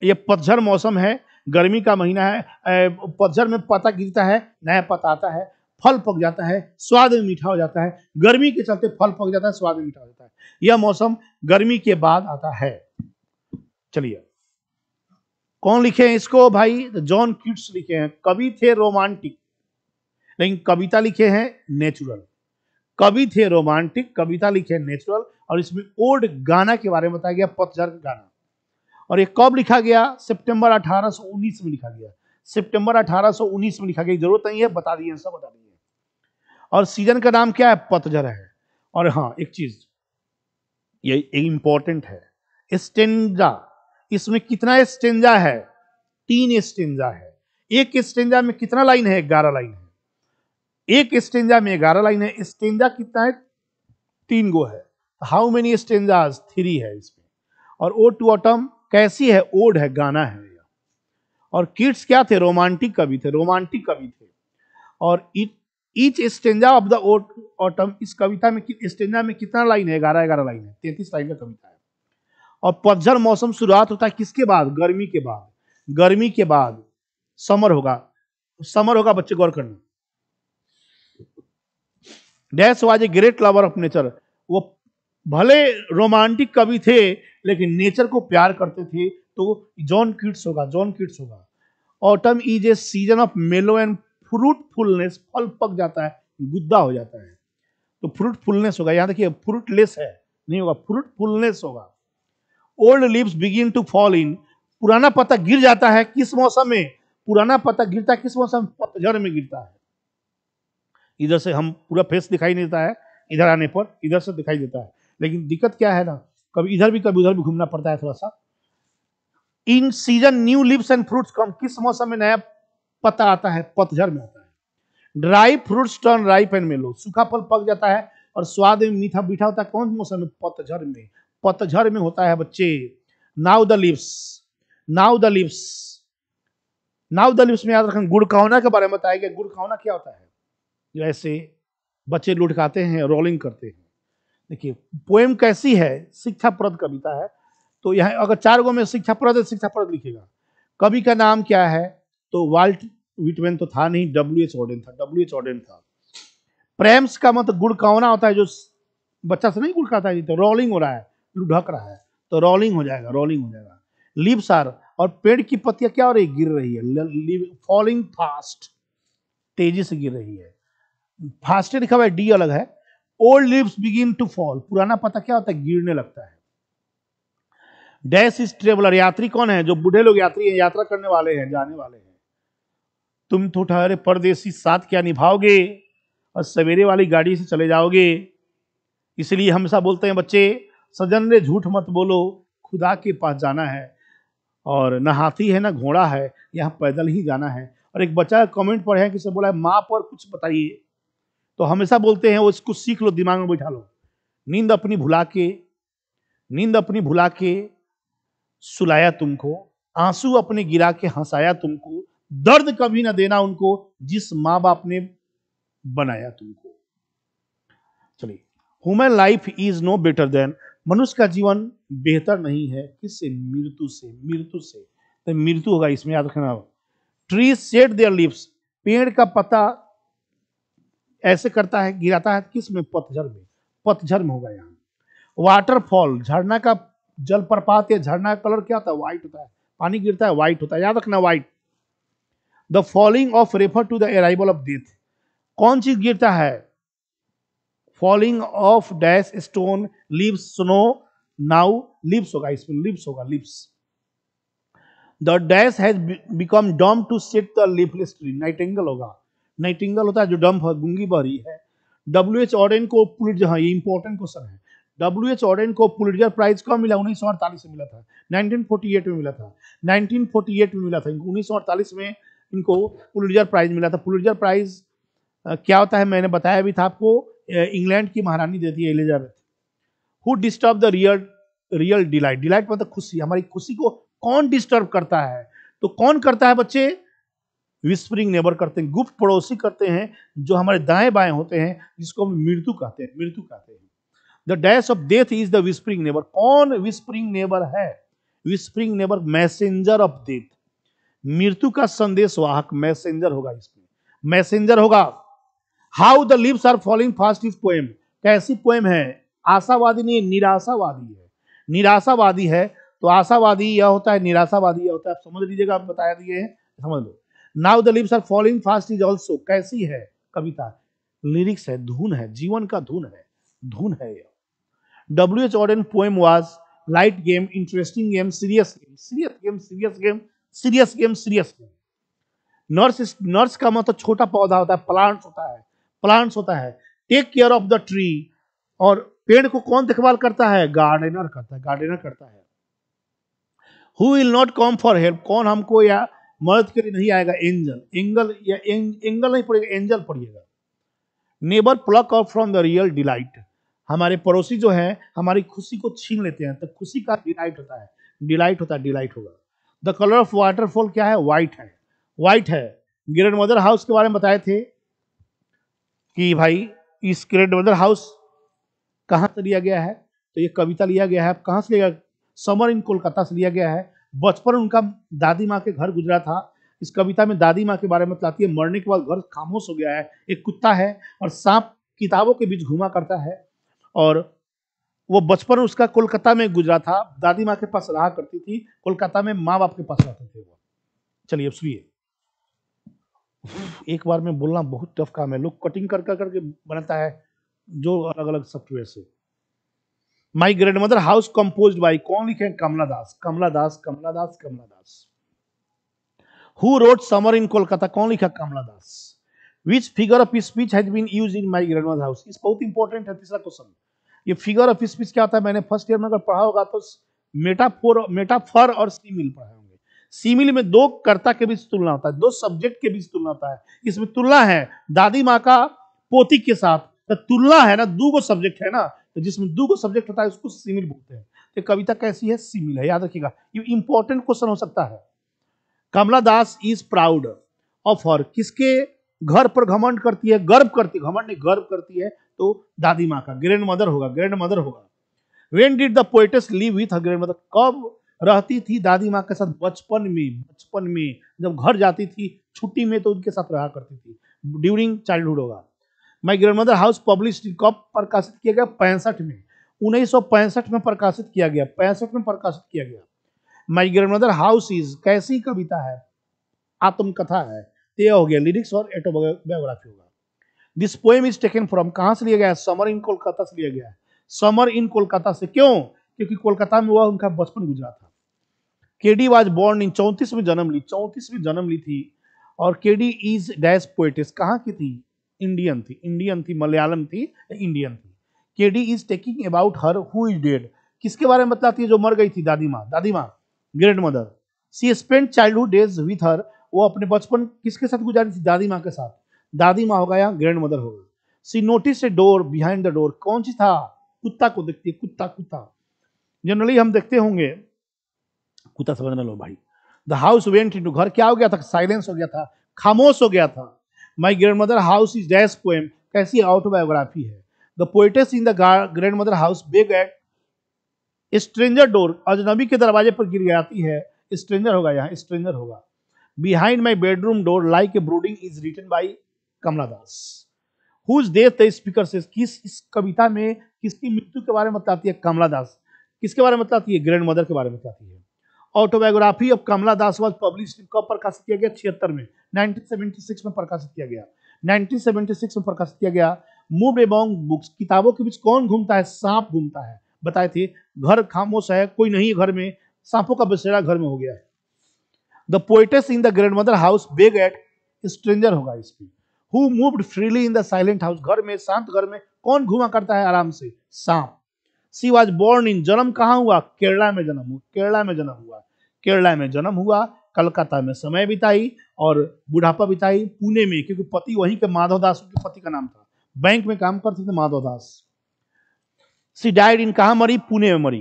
ये पतझड़ मौसम है गर्मी का महीना है पतझड़ में पता गिरता है नया पता आता है फल पक जाता है स्वाद में मीठा हो जाता है गर्मी के चलते फल पक जाता है स्वाद में मीठा हो जाता है यह मौसम गर्मी के बाद आता है चलिए कौन लिखे हैं इसको भाई तो जॉन किट्स लिखे हैं कवि थे रोमांटिक लेकिन कविता लिखे हैं नेचुरल कवि थे रोमांटिक कविता लिखे हैं नेचुरल और इसमें ओल्ड गाना के बारे में बताया गया पतझर गाना और ये कब लिखा गया सितंबर 1819 में लिखा गया सितंबर 1819 में लिखा गया जरूरत नहीं है बता दिए सब बता दिए और सीजन का नाम क्या है पतझर है और हाँ एक चीज ये इंपॉर्टेंट है स्टेंजा इसमें कितना स्टेंजा है तीन स्टेंजा है एक स्टेंजा में कितना लाइन है ग्यारह लाइन है एक स्टेंजा में ग्यारह लाइन है स्टेंजा कितना है तीन गो है हाउ मेनी स्टेंजा थ्री है इसमें और ओ टू ऑटम कैसी है ओड है गाना है और किड्स क्या थे रोमांटिक कवि थे रोमांटिक कवि थे और each stanza of the ode autumn इस कविता में स्टेंजा में कितना लाइन है ग्यारह ग्यारह लाइन है तैतीस लाइन का कविता है और पतझड़ मौसम शुरुआत होता है किसके बाद गर्मी के बाद गर्मी के बाद समर होगा समर होगा बच्चे गौर करना dash was a great lover of nature वो भले रोमांटिक कवि थे लेकिन नेचर को प्यार करते थे तो जॉन किट्स होगा जॉन किट्स होगा autumn is a season of mellow and fruitfulness फल पक जाता है गुद्दा हो जाता है तो फ्रूटफुलनेस होगा यहाँ देखिए फ्रूटलेस है नहीं होगा फ्रूटफुलनेस होगा old leaves begin to fall in पुराना पत्ता गिर जाता है किस मौसम में पुराना पत्ता गिरता है किस मौसम पतझड़ में गिरता है इधर से हम पूरा फेस दिखाई नहीं देता है इधर आने पर इधर से दिखाई देता है लेकिन दिक्कत क्या है ना कभी इधर भी कभी उधर भी घूमना पड़ता है थोड़ा सा in season new leaves and fruits come किस मौसम में नया पत्ता आता है पतझड़ में आता है dry fruits turn ripe and mellow सूखा फल पक जाता है और स्वाद में मीठा मीठा होता है कौन मौसम में पतझड़ में पतझड़ में होता है बच्चे now the leaves now the leaves now the leaves में याद रखें गुड़कावना के बारे में बताया गया गुड़कावना क्या होता है ऐसे बच्चे लुटकाते हैं रोलिंग करते हैं देखिए पोएम कैसी है शिक्षाप्रद कविता है तो यहाँ अगर चार गो में शिक्षाप्रद शिक्षा शिक्षाप्रद लिखेगा कवि का नाम क्या है तो वाल्ट विटमैन तो था नहीं डब्ल्यू एच ऑर्डन था डब्ल्यू एच ऑर्डन था प्रेम्स का मतलब गुड़कावना होता है जो बच्चा से नहीं गुड़काता है तो रोलिंग हो रहा है ढक रहा है तो रोलिंग हो जाएगा रोलिंग हो जाएगा लिप्स आर और पेड़ की पत्तियां क्या हो रही गिर रही है फॉलिंग फास्ट तेजी से गिर रही है फास्टे लिखा हुआ है डी अलग है old leaves begin to fall पुराना पता क्या होता है गिरने लगता है डैश इज ट्रेवलर यात्री कौन है जो बूढ़े लोग यात्री हैं यात्रा करने वाले हैं जाने वाले हैं तुम तो ठहरे परदेसी साथ क्या निभाओगे और सवेरे वाली गाड़ी से चले जाओगे इसलिए हमेशा बोलते हैं बच्चे सजन रे झूठ मत बोलो खुदा के पास जाना है और ना हाथी है ना घोड़ा है यहाँ पैदल ही जाना है और एक बच्चा कमेंट पर है कि बोला है माँ पर कुछ बताइए तो हमेशा बोलते हैं वो इसको सीख लो दिमाग में बैठा लो नींद अपनी भुला के नींद अपनी भुला के सुलाया तुमको आंसू अपने गिरा के हंसाया तुमको दर्द कभी ना देना उनको जिस माँ बाप ने बनाया तुमको चलिए human life is no better than मनुष्य का जीवन बेहतर नहीं है किससे मृत्यु से मृत्यु से तो मृत्यु होगा इसमें याद रखना ट्री सेट देयर लिप्स पेड़ का पत्ता ऐसे करता है गिराता है तो किस में पतझर में पतझर में होगा यहाँ वाटरफॉल झरना का जल प्रपात या झरना का कलर क्या होता है व्हाइट होता है पानी गिरता है व्हाइट होता है याद रखना white the falling of refer to the arrival of death कौन चीज गिरता है falling of dash stone leaves snow now leaves होगा इसमें लिप्स होगा leaves the dash has become dumb to set the leafless tree nightingale होगा nightingale होता है जो डम्प है गुंगी बहरी है डब्ल्यू एच ऑर्डेन को पुलिट हाँ ये इंपॉर्टेंट क्वेश्चन है डब्ल्यू एच ऑर्डेन को पुलिटजर प्राइज कब मिला उन्नीस सौ अड़तालीस में मिला था नाइनटीन फोर्टी एट में मिला था नाइनटीन फोर्टी एट में मिला था उन्नीस सौ अड़तालीस में इनको पुलिटर प्राइज मिला था पुलिटर प्राइज क्या होता है मैंने बताया भी था आपको इंग्लैंड की महारानी देती है Elizabeth who disturb the real real delight delight मतलब खुशी हमारी खुशी को कौन डिस्टर्ब करता है तो कौन करता है बच्चे विस्परिंग नेबर करते हैं गुप्त पड़ोसी करते हैं जो हमारे दाएं बाएं होते हैं जिसको हम मृत्यु कहते हैं मृत्यु कहते हैं the dash of death is the whispering neighbour कौन विस्परिंग नेबर है whispering neighbour messenger of death मृत्यु का संदेश वाहक मैसेंजर होगा इसमें मैसेंजर होगा how the leaves are following fast is poem कैसी पोएम है आशावादी नहीं निराशावादी है निराशावादी है तो आशावादी यह होता है निराशावादी यह होता है आप समझ लीजिएगा आप बताया दिए हैं समझ लो now the leaves are following fast is also कैसी है कविता लिरिक्स है धुन है जीवन का धुन है धुन है यह W H Auden poem was light game interesting game serious game serious game serious game serious game serious game nurse nurse का मतलब छोटा पौधा होता है प्लांट्स होता है प्लांट्स होता है take care of the tree और पेड़ को कौन देखभाल करता है गार्डनर करता है गार्डनर करता है who will not come for help कौन हमको या मर्द के लिए नहीं आएगा एंजल एंगल या एंगल नहीं पड़ेगा एंजल पड़िएगा neighbour pluck up from the real delight हमारे पड़ोसी जो है हमारी खुशी को छीन लेते हैं तो खुशी का डिलाइट होता है डिलाइट होता है डिलाइट होगा द कलर ऑफ वाटरफॉल क्या है व्हाइट है व्हाइट है ग्रेट मदर हाउस के बारे में बताए थे कि भाई इस ग्रेट मदर हाउस कहाँ से लिया गया है तो ये कविता लिया गया है कहाँ से लिया समर इन कोलकाता से लिया गया है बचपन उनका दादी माँ के घर गुजरा था इस कविता में दादी माँ के बारे में बताती है मरने के बाद घर खामोश हो गया है एक कुत्ता है और सांप किताबों के बीच घुमा करता है और वो बचपन उसका कोलकाता में गुजरा था दादी माँ के पास रहा करती थी कोलकाता में माँ बाप के पास रहते थे वो चलिए अब सुनिए एक बार में बोलना बहुत टफ काम है लोग कटिंग कर कर करके बनाता है जो अलग अलग सॉफ्टवेयर से my grand mother house compose by कौन लिखे Kamala Das Kamala Das Kamala Das Kamala Das who wrote summer in Kolkata कौन लिखा Kamala Das which figure of speech has been use in my grand mother house इस बहुत इंपॉर्टेंट है तीसरा क्वेश्चन ये फिगर ऑफ स्पीच क्या होता है मैंने फर्स्ट ईयर में अगर पढ़ा होगा तो मेटाफोर मेटाफर और सीमिल पढ़ा होंगे सीमिल में दो कर्ता के बीच तुलना होता है दो सब्जेक्ट के बीच तुलना होता है इसमें तुलना है दादी माँ का पोती के साथ तो तुलना है ना दो गो सब्जेक्ट है ना तो जिसमें दो सब्जेक्ट होता है उसको सिमिल बोलते हैं तो कविता कैसी है सिमिल है याद रखिएगा ये इंपॉर्टेंट क्वेश्चन हो सकता है Kamala Das is proud of her किसके घर पर घमंड करती है गर्व करती है घमंड नहीं गर्व करती है तो दादी माँ का ग्रैंड मदर होगा ग्रैंड मदर होगा when did the poetess live with her grand mother कब रहती थी दादी माँ के साथ बचपन में बचपन में जब घर जाती थी छुट्टी में तो उनके साथ रहा करती थी ड्यूरिंग चाइल्डहुड होगा माई ग्रैंड हाउस पब्लिश कब प्रकाशित किया गया पैंसठ में उन्नीस में प्रकाशित किया गया पैंसठ में प्रकाशित किया गया माई ग्रैंड हाउस इज कैसी कविता है आत्मकथा है तो यह हो गया लिरिक्स और एटोबायोग्राफी होगा this poem is taken from कहाँ से लिया गया है समर इन कोलकाता से लिया गया है समर इन कोलकाता से क्यों क्योंकि कोलकाता में वह उनका बचपन गुजरा था केडी वाज बॉर्न इन चौंतीस में जन्म ली चौंतीस में जन्म ली थी और केडी इज डैश पोएटिस कहाँ की थी इंडियन थी इंडियन थी मलयालम थी इंडियन थी के D is taking about her who is dead किसके बारे में बताती है जो मर गई थी दादी माँ दादी माँ great mother she spend childhood days with her वो अपने बचपन किसके साथ गुजारी थी दादी माँ के साथ दादी माँ हो गया ग्रैंड मदर हो गई she notice a door behind the door कौन सी था कुत्ता को देखती है कुत्ता कुत्ता जनरली हम देखते होंगे कुत्ता समझ में लो भाई the house went into घर क्या हो गया था साइलेंस हो गया था खामोश हो गया था my grand mother house is dash poem कैसी ऑटोबायोग्राफी है the poetess in the grand mother house beg at stranger door अजनबी के दरवाजे पर गिर जाती है स्ट्रेंजर होगा यहाँ स्ट्रेंजर होगा behind my bedroom door like a brooding is written by Kamala Das whose देश द स्पीकर से किस इस कविता में किसकी मृत्यु के बारे में बताती है कमला दास किसके बारे में बताती है ग्रैंड मदर के बारे में बताती है autobiography of Kamala Das was publish कब प्रकाशित किया गया छिहत्तर में 1976 में प्रकाशित किया गया 1976 में प्रकाशित किया गया मूव एबॉन्ग बुक्स किताबों के बीच कौन घूमता है सांप घूमता है बताए थे घर खामोश है कोई नहीं घर में सांपों का बसेरा घर में हो गया है the poetess in the grand mother house beg at stranger होगा इसमें who moved freely in the silent house घर में शांत घर में कौन घुमा करता है आराम से सांप सी वॉज बोर्न इन जन्म कहाँ हुआ केरला में जन्म हुआ केरला में जन्म हुआ केरला में जन्म हुआ कलकत्ता में समय बिताई और बुढ़ापा बिताई पुणे में क्योंकि पति वहीं के माधवदास उनके पति का नाम था बैंक में काम करते थे माधवदास सी डाइड इन कहा मरी पुणे में मरी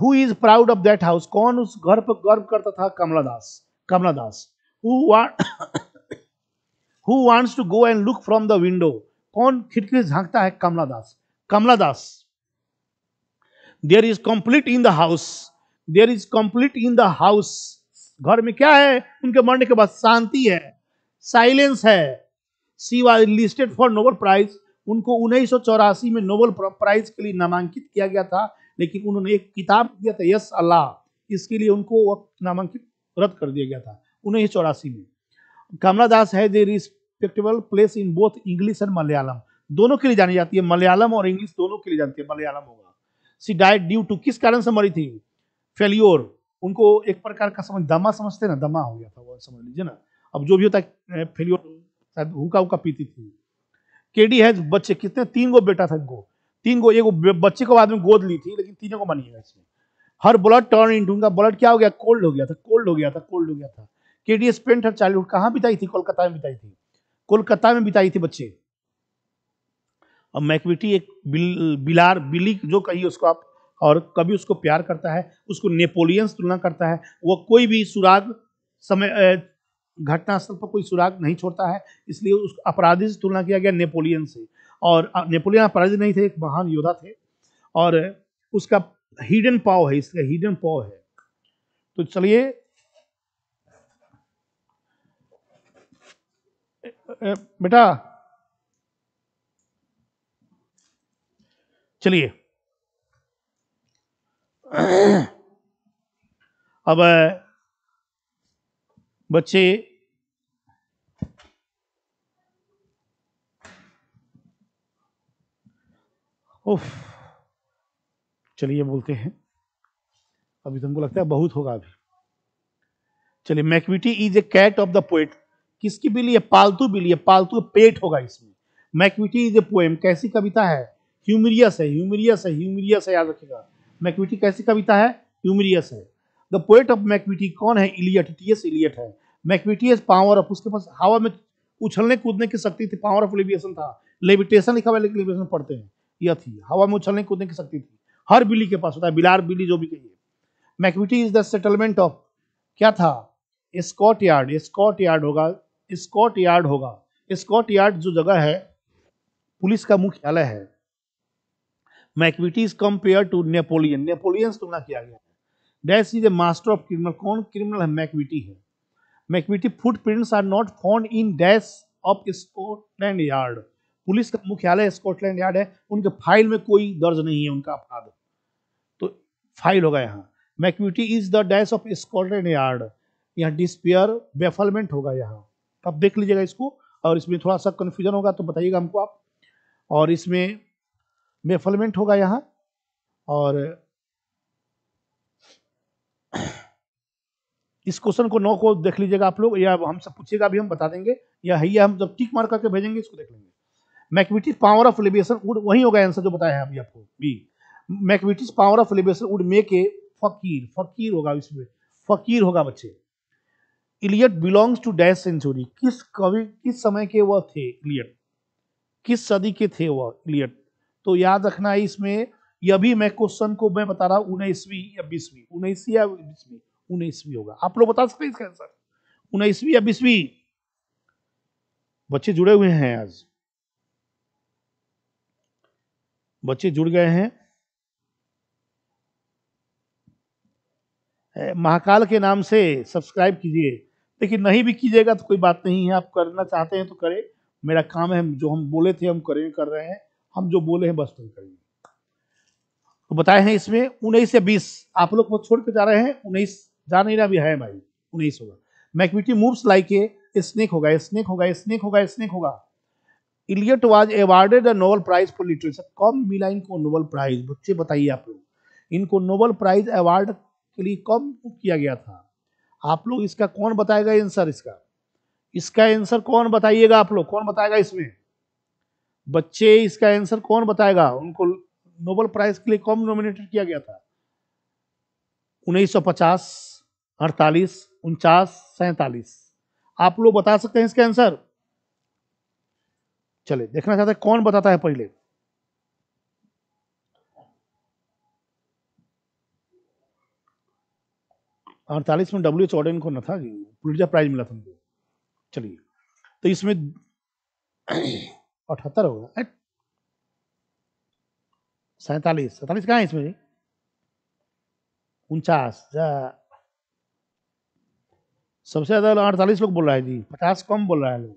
who is proud of that house कौन उस घर पर गर्व करता था Kamala Das Kamala Das who wants to go and look from the window कौन खिड़की झांकता है Kamala Das Kamala Das there is complete in the house there is complete in the house घर में क्या है उनके मरने के बाद शांति है साइलेंस है she was listed for Nobel prize उनको उन्नीस में नोबल प्राइज के लिए नामांकित किया गया था लेकिन उन्होंने एक किताब दिया था यस अल्लाह इसके लिए उनको नामांकित रद्द कर दिया गया था उन्नीस में कमला दास है the respectable place in both English and Malayalam दोनों के लिए जानी जाती है मलयालम और इंग्लिश दोनों के लिए जानती है मलयालम होगा सी डाइट ड्यू टू किस कारण से मरी थी फेल्योर उनको एक प्रकार का समझ दमा समझते ना दमा हो गया था वो समझ लीजिए ना अब जो भी होता है फेल्योर शायद हुका हुका पीती थी केडी है बच्चे कितने तीन गो बेटा था इनको तीन गो एक बच्चे को बाद में गोद ली थी लेकिन तीनों को मानिएगा इसमें हर ब्लड टर्न इंट उनका ब्लड क्या हो गया कोल्ड हो गया था कोल्ड हो गया था कोल्ड हो गया था के डी स्पेंट हर चाइल्डहुड कहाँ बिताई थी कोलकाता में बिताई थी कोलकाता में बिताई थी बच्चे अब मैकविटी एक बिल, बिलार बिली जो कही उसको आप और कभी उसको प्यार करता है उसको नेपोलियन से तुलना करता है वो कोई भी सुराग समय घटनास्थल पर कोई सुराग नहीं छोड़ता है इसलिए उस अपराधी से तुलना किया गया नेपोलियन से और नेपोलियन अपराधी नहीं थे एक महान योद्धा थे और उसका हिडन पाव है इसका हिडन पाव है तो चलिए बेटा चलिए अब बच्चे उफ चलिए बोलते हैं अभी तुमको तो लगता है बहुत होगा अभी चलिए Macavity is a cat of the poet किसकी बिली है पालतू बिली है पालतू पेट होगा इसमें मैकविटी इज ए पोएम कैसी कविता है ह्यूमिरियस है ह्यूमिरियस है ह्यूमिरियस है याद रखिएगा मैक्विटी कैसी कविता है ह्यूमरियस है द पोएट ऑफ मैक्विटी कौन है इलियट टीएस इलियट है मैक्विटी मैक्विटीज पावर ऑफ उसके पास हवा में उछलने कूदने की शक्ति थी पावर ऑफ लेविएशन था लेविटेशन लिखा हुआ लेकिन पढ़ते हैं यह थी हवा में उछलने कूदने की शक्ति थी हर बिली के पास होता है बिलार बिली जो भी कहिए Macavity is the settlement of क्या था स्कॉट यार्ड स्कॉट यार्ड होगा स्कॉट यार्ड होगा स्कॉट यार्ड जो जगह है पुलिस का मुख्यालय है Macavity's compare to Napoleon Napoleon से तुलना किया गया है dash is a master of criminal कौन क्रिमिनल है मैक्विटी है Macavity footprints are not found in dash of Scotland Yard police का मुख्यालय स्कॉटलैंड यार्ड है उनके फाइल में कोई दर्ज नहीं है उनका अपराध तो फाइल होगा यहाँ Macavity is the dash of Scotland Yard यहाँ डिस्पेयर बेफलमेंट होगा यहाँ तो आप देख लीजिएगा इसको और इसमें थोड़ा सा कन्फ्यूजन होगा तो बताइएगा हमको आप और इसमें मेफलमेंट होगा यहाँ और इस क्वेश्चन को नौ को देख लीजिएगा आप लोग या हमसे पूछिएगा भी हम बता देंगे या है या हम जब टिक मार करके भेजेंगे इसको देख लेंगे Macavity's power of levitation would वही होगा आंसर जो बताया है अभी आपको B Macavity's power of levitation would make a fakir फकीर होगा इसमें फकीर होगा बच्चे Eliot belongs to dash century किस कवि किस समय के वह थे इलियट किस सदी के थे वह इलियट तो याद रखना है इसमें यह भी मैं क्वेश्चन को मैं बता रहा हूं उन्नीसवीं या बीसवीं उन्नीसवीं या बीसवीं उन्नीसवीं होगा आप लोग बता सकते हैं इसका आंसर उन्नीसवीं या बीसवीं बच्चे जुड़े हुए हैं आज बच्चे जुड़ गए हैं महाकाल के नाम से सब्सक्राइब कीजिए लेकिन नहीं भी कीजिएगा तो कोई बात नहीं है आप करना चाहते हैं तो करें मेरा काम है जो हम बोले थे हम करें कर रहे हैं हम जो बोले हैं बस वही करेंगे तो बताए हैं इसमें उन्नीस या बीस आप लोग को छोड़ के जा रहे हैं उन्नीस जा नहीं रहा भी है भाई उन्नीस होगा Macavity moves like a snake होगा स्नेक होगा स्नेक होगा स्नेक होगा Eliot was awarded the Nobel prize for literature कब मिला इनको नोबल प्राइज बच्चे बताइए आप लोग इनको नोबल प्राइज अवार्ड के लिए कब किया गया था आप लोग इसका कौन बताएगा आंसर इसका इसका आंसर कौन बताइएगा आप लोग कौन बताएगा इसमें बच्चे इसका आंसर कौन बताएगा उनको नोबल प्राइज के लिए कौन नॉमिनेटेड किया गया था 1950, 48, उनचास सैतालीस आप लोग बता सकते हैं इसका आंसर चले देखना चाहते हैं कौन बताता है पहले अड़तालीस में डब्ल्यू एच ऑर्डन को न था पुलिस प्राइज मिला था उनको चलिए तो इसमें अठहत्तर होगा सैतालीस सैतालीस कहाँ है इसमें जी उनचास जा सबसे ज़्यादा अड़तालीस लोग बोल रहा है जी पचास कम बोल रहा है लोग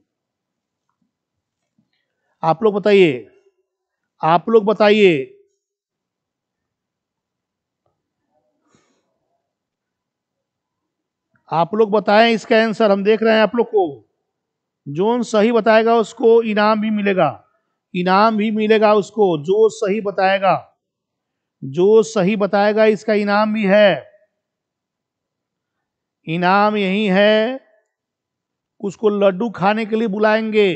आप लोग बताइए आप लोग बताइए आप लोग बताएं इसका आंसर हम देख रहे हैं आप लोग को जो सही बताएगा उसको इनाम भी मिलेगा इनाम भी मिलेगा उसको जो सही बताएगा जो सही बताएगा इसका इनाम भी है इनाम यही है उसको लड्डू खाने के लिए बुलाएंगे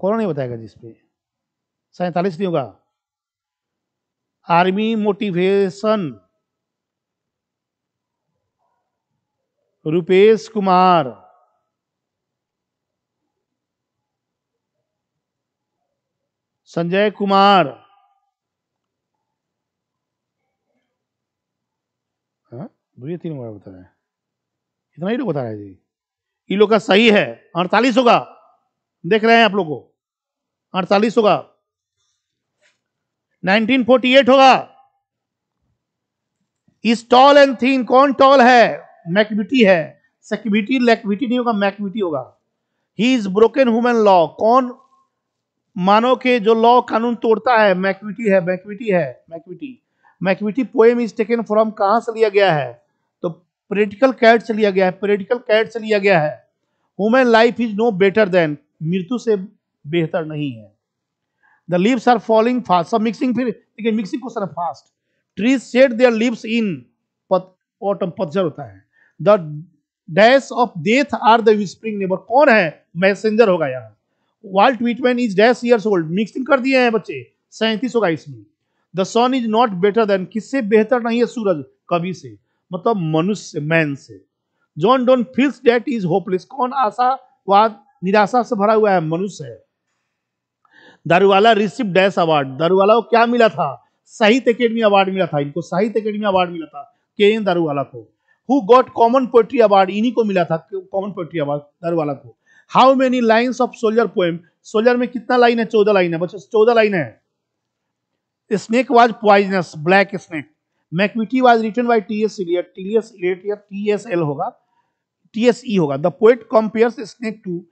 कौन नहीं बताएगा जिसपे सैतालीस नहीं होगा आर्मी मोटिवेशन रुपेश कुमार संजय कुमार हाँ तीन बार बता रहे हैं इतना ही लोग बता रहे हैं जी ये लोग का सही है अड़तालीस होगा देख रहे हैं आप लोग को अड़तालीस होगा 1948 होगा इस टॉल एंड थीन कौन टॉल है मैक्विटी है सेक्विटी लेक्विटी नहीं होगा मैक्विटी होगा he is broken human law कौन मानो के जो लॉ कानून तोड़ता है मैक्विटी है मैक्विटी है Macavity Macavity poem is taken from कहाँ से लिया गया है तो पोलिटिकल कैट से लिया गया है पोलिटिकल कैट से लिया गया है human life is no better than मृत्यु से बेहतर नहीं है the leaves are falling fast सब मिक्सिंग फिर देखिए मिक्सिंग क्वेश्चन है fast trees set their leaves in autumn पतझर होता है the dash of death are the whispering neighbour कौन है मैसेंजर होगा यहाँ Walt Whitman is dash years old mixing कर दिए हैं बच्चे सैंतीस होगा इसमें the sun is not better then किससे बेहतर नहीं है सूरज कवि से मतलब मनुष्य मैन से John Donne feels that is hopeless कौन आशा वाद निराशा से भरा हुआ है मनुष्य है Daruwalla receive dash award Daruwalla को क्या मिला था साहित्य अकेडमी अवार्ड मिला था इनको साहित्य अकेडमी अवार्ड मिला था के एन दारूवाला को who got common poetry award इन्हीं को मिला था कॉमन पोएट्री अवार्ड दारूवाला को how many lines of soldier poem soldier में कितना लाइन है चौदह लाइन है बच्चे चौदह लाइन है snake was poisonous black snake Macavity was written by T S Eliot T S Eliot T S L होगा टी एस ई होगा the poet compare snake to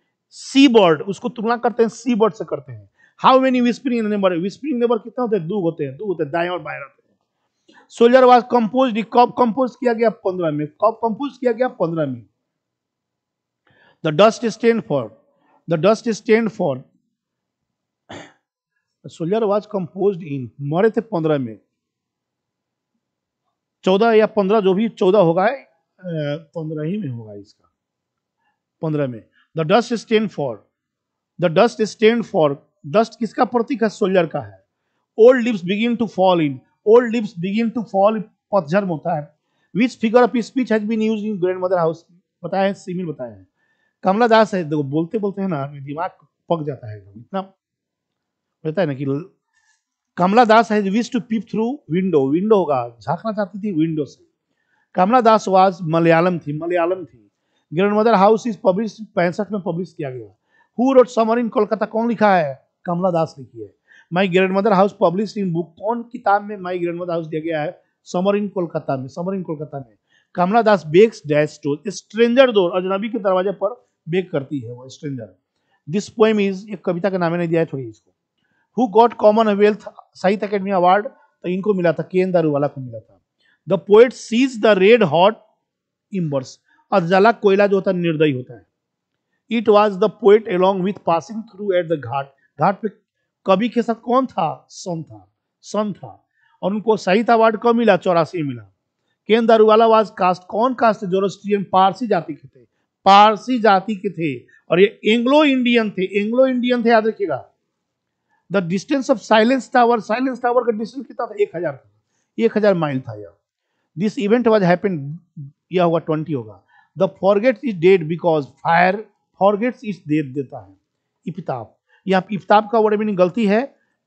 sea bird उसको तुलना करते हैं सी बर्ड से करते हैं how many whispering number whispering number कितना होते हैं दो होते हैं दो होते हैं दाएं और बाएं होते हैं सोल्जर वाज कंपोज कब कंपोज किया गया पंद्रह में कब कंपोज किया गया पंद्रह में The dust is Stanford. The dust is Stanford. The soldier was composed in मरे थे पंद्रह में चौदह या पंद्रह जो भी चौदह होगा पंद्रह ही में होगा इसका पंद्रह में the dust stand for the dust stand for dust किसका प्रतीक है सोल्जर का है old leaves begin to fall in old leaves begin to fall पतझर होता है which figure of speech has been use in grand mother house बताया है सिमिल बताया है कमला दास है देखो बोलते बोलते है ना दिमाग पक जाता है इतना रहता है ना कि कमला दास है wish to peep through window window होगा झांकना चाहती थी विंडो से कमला दास वाज मलयालम थी मलयालम थी grand mother house is publish पैंसठ में पब्लिश किया गया who wrote summer in Kolkata कौन लिखा है कमला दास लिखी है my grand mother house publish in book कौन किताब में माई ग्रैंड मदर हाउस दिया गया है समर इन कोलकाता में समर इन कोलकाता में Kamala Das begs dash store stranger door अजनबी के दरवाजे पर बेक करती है वो स्ट्रेंजर दिस पोएम इज एक कविता का नाम नहीं दिया है थोड़ी इसको who got common wealth Sahitya Akademi award तो इनको मिला था के एन दारूवाला को मिला था the poet sees the red hot embers और जला कोयला जो होता है निर्दयी होता है it was the poet along with passing through at the ghat घाट पे कवि के साथ कौन था सन था सन था और उनको साहित्य अवार्ड कब मिला चौरासी मिला केन दारूवाला वाज कास्ट कौन कास्ट जोरोस्ट्रियन पारसी जाति के थे पारसी जाति के थे और ये एंग्लो इंडियन थे एंग्लो इंडियन थे याद रखिएगा the distance of silence tower silence tower का डिस्टेंस कितना था एक हजार एक हजार माइल था यह दिस इवेंट वॉज हैपन यह होगा ट्वेंटी होगा the forgets is dead because fire forgets is dead देता है इफ्ताब यहाँ इफ्ताब का वर्ड मीनिंग गलती है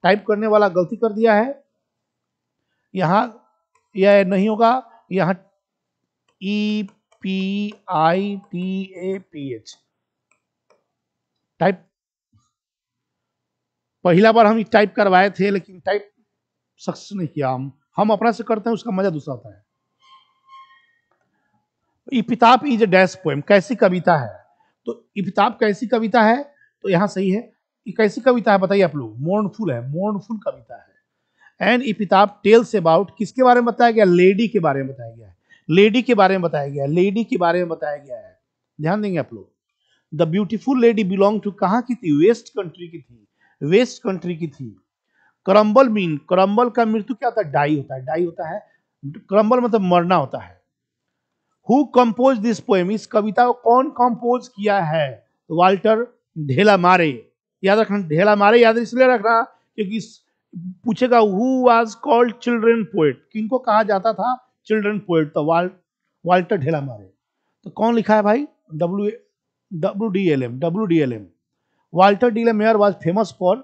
टाइप करने वाला गलती कर दिया है यहाँ यह नहीं होगा यहाँ E P I T A P H type पहला बार हम टाइप करवाए थे लेकिन टाइप सक्सेस नहीं किया हम हम अपना से करते हैं उसका मजा दूसरा होता है epitaph is a dash poem कैसी कविता है तो इपिताप कैसी कविता है तो यहां सही है कि कैसी कविता है बताइए आप लोग मोर्नफुल है मोर्नफुल कविता है एंड इपिताप टेल्स अबाउट किसके बारे में बताया गया लेडी के बारे में बताया गया है लेडी के बारे में बताया गया है लेडी के बारे में बताया गया है ध्यान देंगे आप लोग the beautiful lady belong to कहाँ की थी वेस्ट कंट्री की थी वेस्ट कंट्री की थी क्रम्बल मीन क्रम्बल का मृत्यु क्या होता है डाई होता है डाई होता है क्रम्बल मतलब मरना होता है हु कंपोज दिस पोएम इस कविता को कौन कंपोज किया है वाल्टर ढेला मारे याद रखना ढेला मारे याद इसलिए रखना क्योंकि पूछेगा who was called children poet किनको कहा जाता था चिल्ड्रन पोएट था तो वाल्टर ढेला मारे तो कौन लिखा है भाई W W D L M W D L M Walter D M Mare was famous for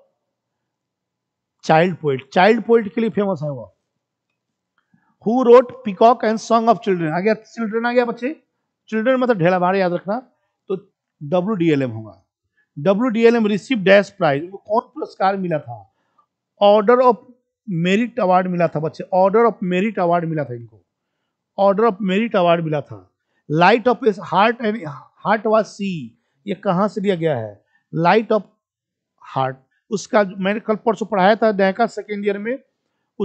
child poet child poet के लिए फेमस है वो who wrote peacock and song of children आ गया चिल्ड्रेन आ गया बच्चे चिल्ड्रेन मतलब तो ढेला मारे याद रखना तो डब्ल्यू डी एल एम होगा W D L M receive dash prize उनको कौन पुरस्कार मिला था ऑर्डर ऑफ मेरिट अवार्ड मिला था बच्चे ऑर्डर ऑफ मेरिट अवार्ड मिला था इनको ऑर्डर ऑफ मेरिट अवार्ड मिला था light of is heart and heart was see ये कहाँ से लिया गया है लाइट ऑफ हार्ट उसका मैंने कल परसों पढ़ाया था दहका सेकेंड ईयर में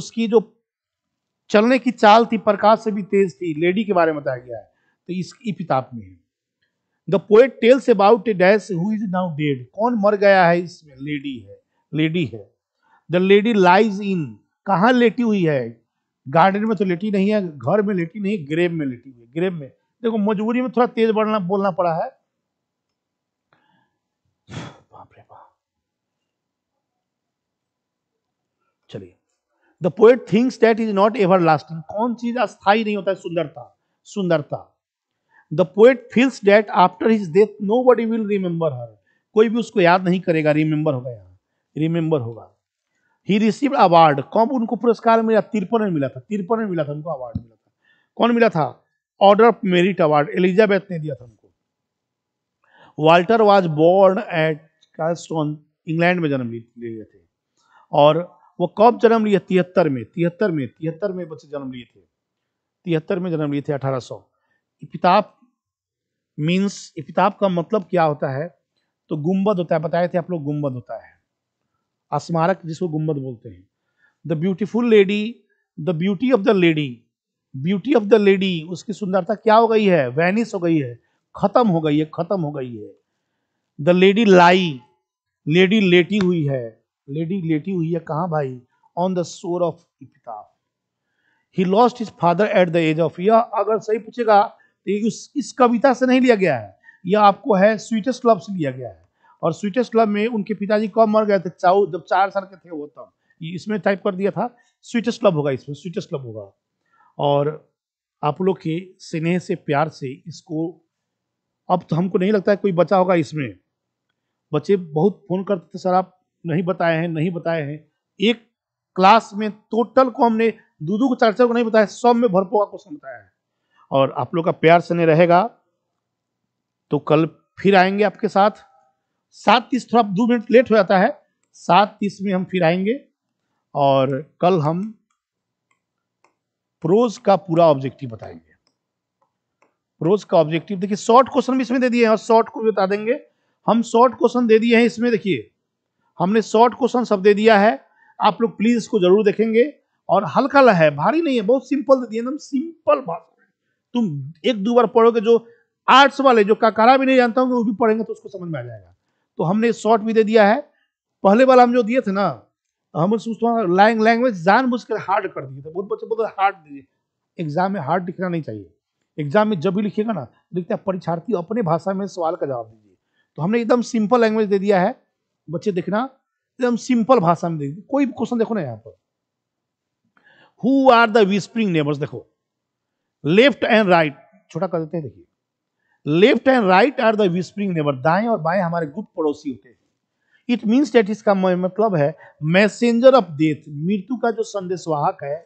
उसकी जो चलने की चाल थी प्रकाश से भी तेज थी लेडी के बारे में बताया गया है तो इस किताब में है the poet tells about a dash who is now dead कौन मर गया है इसमें लेडी है लेडी है द लेडी लाइज इन कहाँ लेटी हुई है गार्डन में तो लेटी नहीं है घर में लेटी नहीं ग्रेव में लेटी हुई ग्रेव में देखो मजबूरी में थोड़ा तेज बढ़ना बोलना पड़ा है चलिए the poet things that is not ever lasting कौन चीज अस्थायी नहीं होता है सुंदरता सुंदरता the poet feels that after his death nobody will remember हर कोई भी उसको याद नहीं करेगा रिमेंबर होगा यहाँ रिमेंबर होगा ही रिसीव अवार्ड कौन उनको पुरस्कार मिला तिरपन में मिला था तिरपन में मिला था उनको अवार्ड मिला था कौन मिला था order of merit award Elizabeth ने दिया था उनको Walter was born at Charlton England में जन्म लिए थे और वो कब जन्म लिए तिहत्तर में तिहत्तर में तिहत्तर में बच्चे जन्म लिए थे तिहत्तर में जन्म लिए थे अठारह सौ इपिताप मीन्स इपिताप का मतलब क्या होता है तो गुम्बद होता है बताए थे आप लोग गुम्बद होता है स्मारक जिसको गुम्बद बोलते हैं the beautiful lady the beauty of the lady beauty of the lady उसकी सुंदरता क्या हो गई है वैनिस हो गई है खत्म हो गई है खत्म हो गई है द लेडी लाई लेडी लेटी हुई है लेडी लेटी हुई है कहाँ भाई on the sore of epitaph he lost his father at the age of यह अगर सही पूछेगा तो इस, इस कविता से नहीं लिया गया है यह आपको है स्वीटेस्ट लव से लिया गया है और स्वीटेस्ट क्लब में उनके पिताजी कब मर गए थे चाऊ जब चार साल के थे वो तब इसमें टाइप कर दिया था स्वीटेस्ट क्लब होगा इसमें स्वीटेस्ट क्लब होगा और आप लोग के स्नेह से प्यार से इसको अब तो हमको नहीं लगता है कोई बचा होगा इसमें बच्चे बहुत फोन करते थे सर आप नहीं बताए हैं नहीं बताए हैं एक क्लास में टोटल को हमने दो दो को चार चार को नहीं बताया सब में भरपूर का क्वेश्चन बताया है और आप लोग का प्यार स्नेह रहेगा तो कल फिर आएंगे आपके साथ सात तीस थोड़ा दो मिनट लेट हो जाता है सात तीस में हम फिर आएंगे और कल हम प्रोज का पूरा ऑब्जेक्टिव बताएंगे प्रोज का ऑब्जेक्टिव देखिए शॉर्ट क्वेश्चन भी इसमें दे दिए हैं और शॉर्ट को भी बता देंगे हम शॉर्ट क्वेश्चन दे दिए हैं इसमें देखिए हमने शॉर्ट क्वेश्चन सब दे दिया है आप लोग प्लीज इसको जरूर देखेंगे और हल्का है भारी नहीं है बहुत सिंपल दे दिए एकदम सिंपल बात तुम एक दो बार पढ़ोगे जो आर्ट्स वाले जो काकारा भी नहीं जानता होंगे वो भी पढ़ेंगे तो उसको समझ में आ जाएगा तो हमने शॉर्ट भी दे दिया है पहले वाला हम जो दिए थे ना तो हम उसको लैंग लैंग्वेज जान बुझ कर हार्ड कर दिए थे बहुत बच्चे बहुत हार्ड दिए एग्जाम में हार्ड लिखना नहीं चाहिए एग्जाम में जब भी लिखेगा ना लिखते हैं परीक्षार्थी अपने भाषा में सवाल का जवाब दीजिए तो हमने एकदम सिंपल लैंग्वेज दे दिया है बच्चे देखना एकदम सिंपल भाषा में देखिए दीजिए कोई क्वेश्चन देखो ना यहाँ पर who are the whispering neighbours देखो लेफ्ट एंड राइट छोटा कर देते हैं देखिए left and right are whispering neighbour दाएं और बाएं हमारे गुप्त पड़ोसी होते हैं इट मीन्स डेट इसका मतलब है मैसेंजर ऑफ डेथ मृत्यु का जो संदेशवाहक है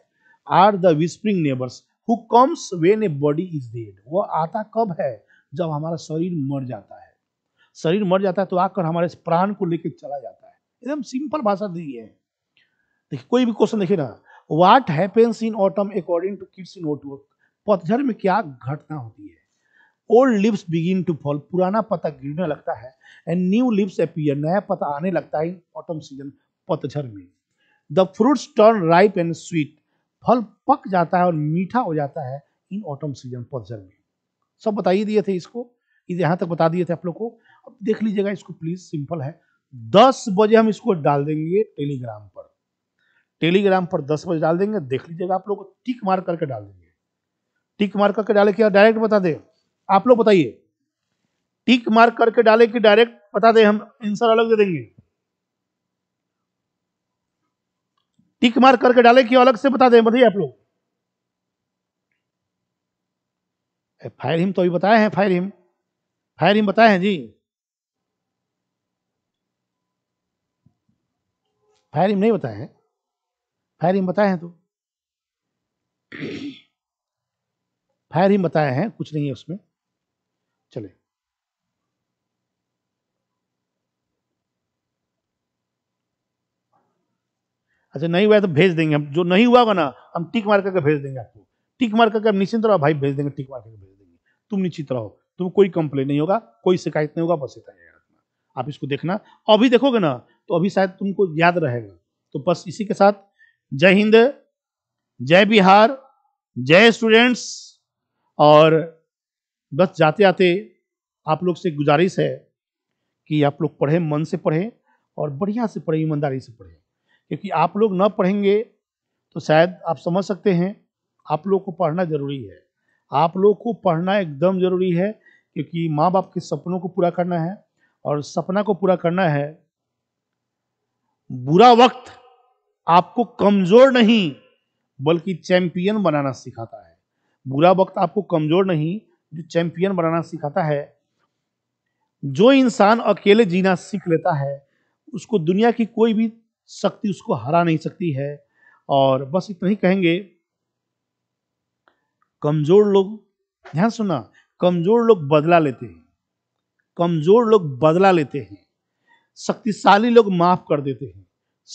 are the whispering neighbours who comes when a body is dead वो आता कब है जब हमारा शरीर मर जाता है शरीर मर जाता है तो आकर हमारे प्राण को लेकर चला जाता है एकदम सिंपल भाषा दी है देखिए कोई भी क्वेश्चन देखिए ना what happens in autumn according to kids in ओटवर्क पतझड़ में क्या घटना होती है old leaves begin to fall पुराना पता गिरने लगता है एंड न्यू लिप्स अपीयर नया पता आने लगता है इन ऑटम सीजन पतझड़ में the fruits turn ripe and sweet फल पक जाता है और मीठा हो जाता है इन ऑटम सीजन पतझड़ में सब बताइए दिए थे इसको इस यहाँ तक बता दिए थे आप लोग को अब देख लीजिएगा इसको प्लीज सिंपल है दस बजे हम इसको डाल देंगे टेलीग्राम पर टेलीग्राम पर दस बजे डाल देंगे देख लीजिएगा आप लोग टिक मार करके डाल देंगे टिक मार करके डाले क्या डायरेक्ट बता दें आप लोग बताइए टिक मार्क करके डाले कि डायरेक्ट बता दे हम आंसर अलग दे देंगे टिक मार्क करके डाले कि अलग से बता दें बताइए आप लोग फायर हिम तो अभी बताए हैं फायर हिम फायर हिम बताए हैं जी फायर हिम नहीं बताए हैं फायर हिम बताए हैं तो फायर हिम बताए हैं कुछ नहीं है उसमें अच्छा नहीं हुआ तो भेज देंगे हम जो नहीं हुआ होगा ना हम टिक मार करके भेज देंगे आपको टिक मार करके हम निश्चिंत रहो भाई भेज देंगे टिक मार करके भेज देंगे तुम निश्चित रहो तुम कोई कंप्लेन नहीं होगा कोई शिकायत नहीं होगा बस इतना याद रखना आप इसको देखना अभी देखोगे ना तो अभी शायद तुमको याद रहेगा तो बस इसी के साथ जय हिंद जय बिहार जय स्टूडेंट्स और बस जाते आते आप लोग से गुजारिश है कि आप लोग पढ़ें मन से पढ़ें और बढ़िया से पढ़ें ईमानदारी से पढ़ें क्योंकि आप लोग ना पढ़ेंगे तो शायद आप समझ सकते हैं आप लोग को पढ़ना ज़रूरी है आप लोग को पढ़ना एकदम ज़रूरी है क्योंकि माँ बाप के सपनों को पूरा करना है और सपना को पूरा करना है बुरा वक्त आपको कमज़ोर नहीं बल्कि चैंपियन बनाना सिखाता है बुरा वक्त आपको कमज़ोर नहीं जो चैंपियन बनाना सिखाता है जो इंसान अकेले जीना सीख लेता है उसको दुनिया की कोई भी शक्ति उसको हरा नहीं सकती है और बस इतना ही कहेंगे कमजोर लोग ध्यान सुना कमजोर लोग बदला लेते हैं कमजोर लोग बदला लेते हैं शक्तिशाली लोग माफ कर देते हैं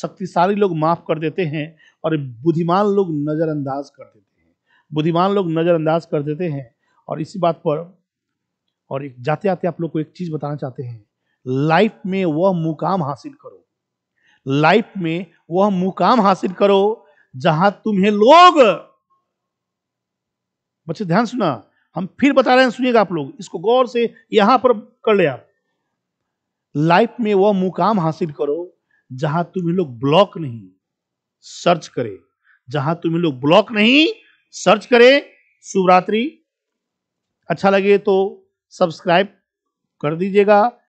शक्तिशाली लोग माफ कर देते हैं और बुद्धिमान लोग नज़रअंदाज कर देते हैं बुद्धिमान लोग नज़रअंदाज कर देते हैं और इसी बात पर और एक जाते आते आप लोग को एक चीज़ बताना चाहते हैं लाइफ में वह मुकाम हासिल करो लाइफ में वह मुकाम हासिल करो जहां तुम्हें लोग बच्चे ध्यान सुना हम फिर बता रहे हैं सुनिएगा आप लोग इसको गौर से यहां पर कर ले आप लाइफ में वह मुकाम हासिल करो जहां तुम्हें लोग ब्लॉक नहीं सर्च करे जहां तुम्हें लोग ब्लॉक नहीं सर्च करे शुभरात्रि अच्छा लगे तो सब्सक्राइब कर दीजिएगा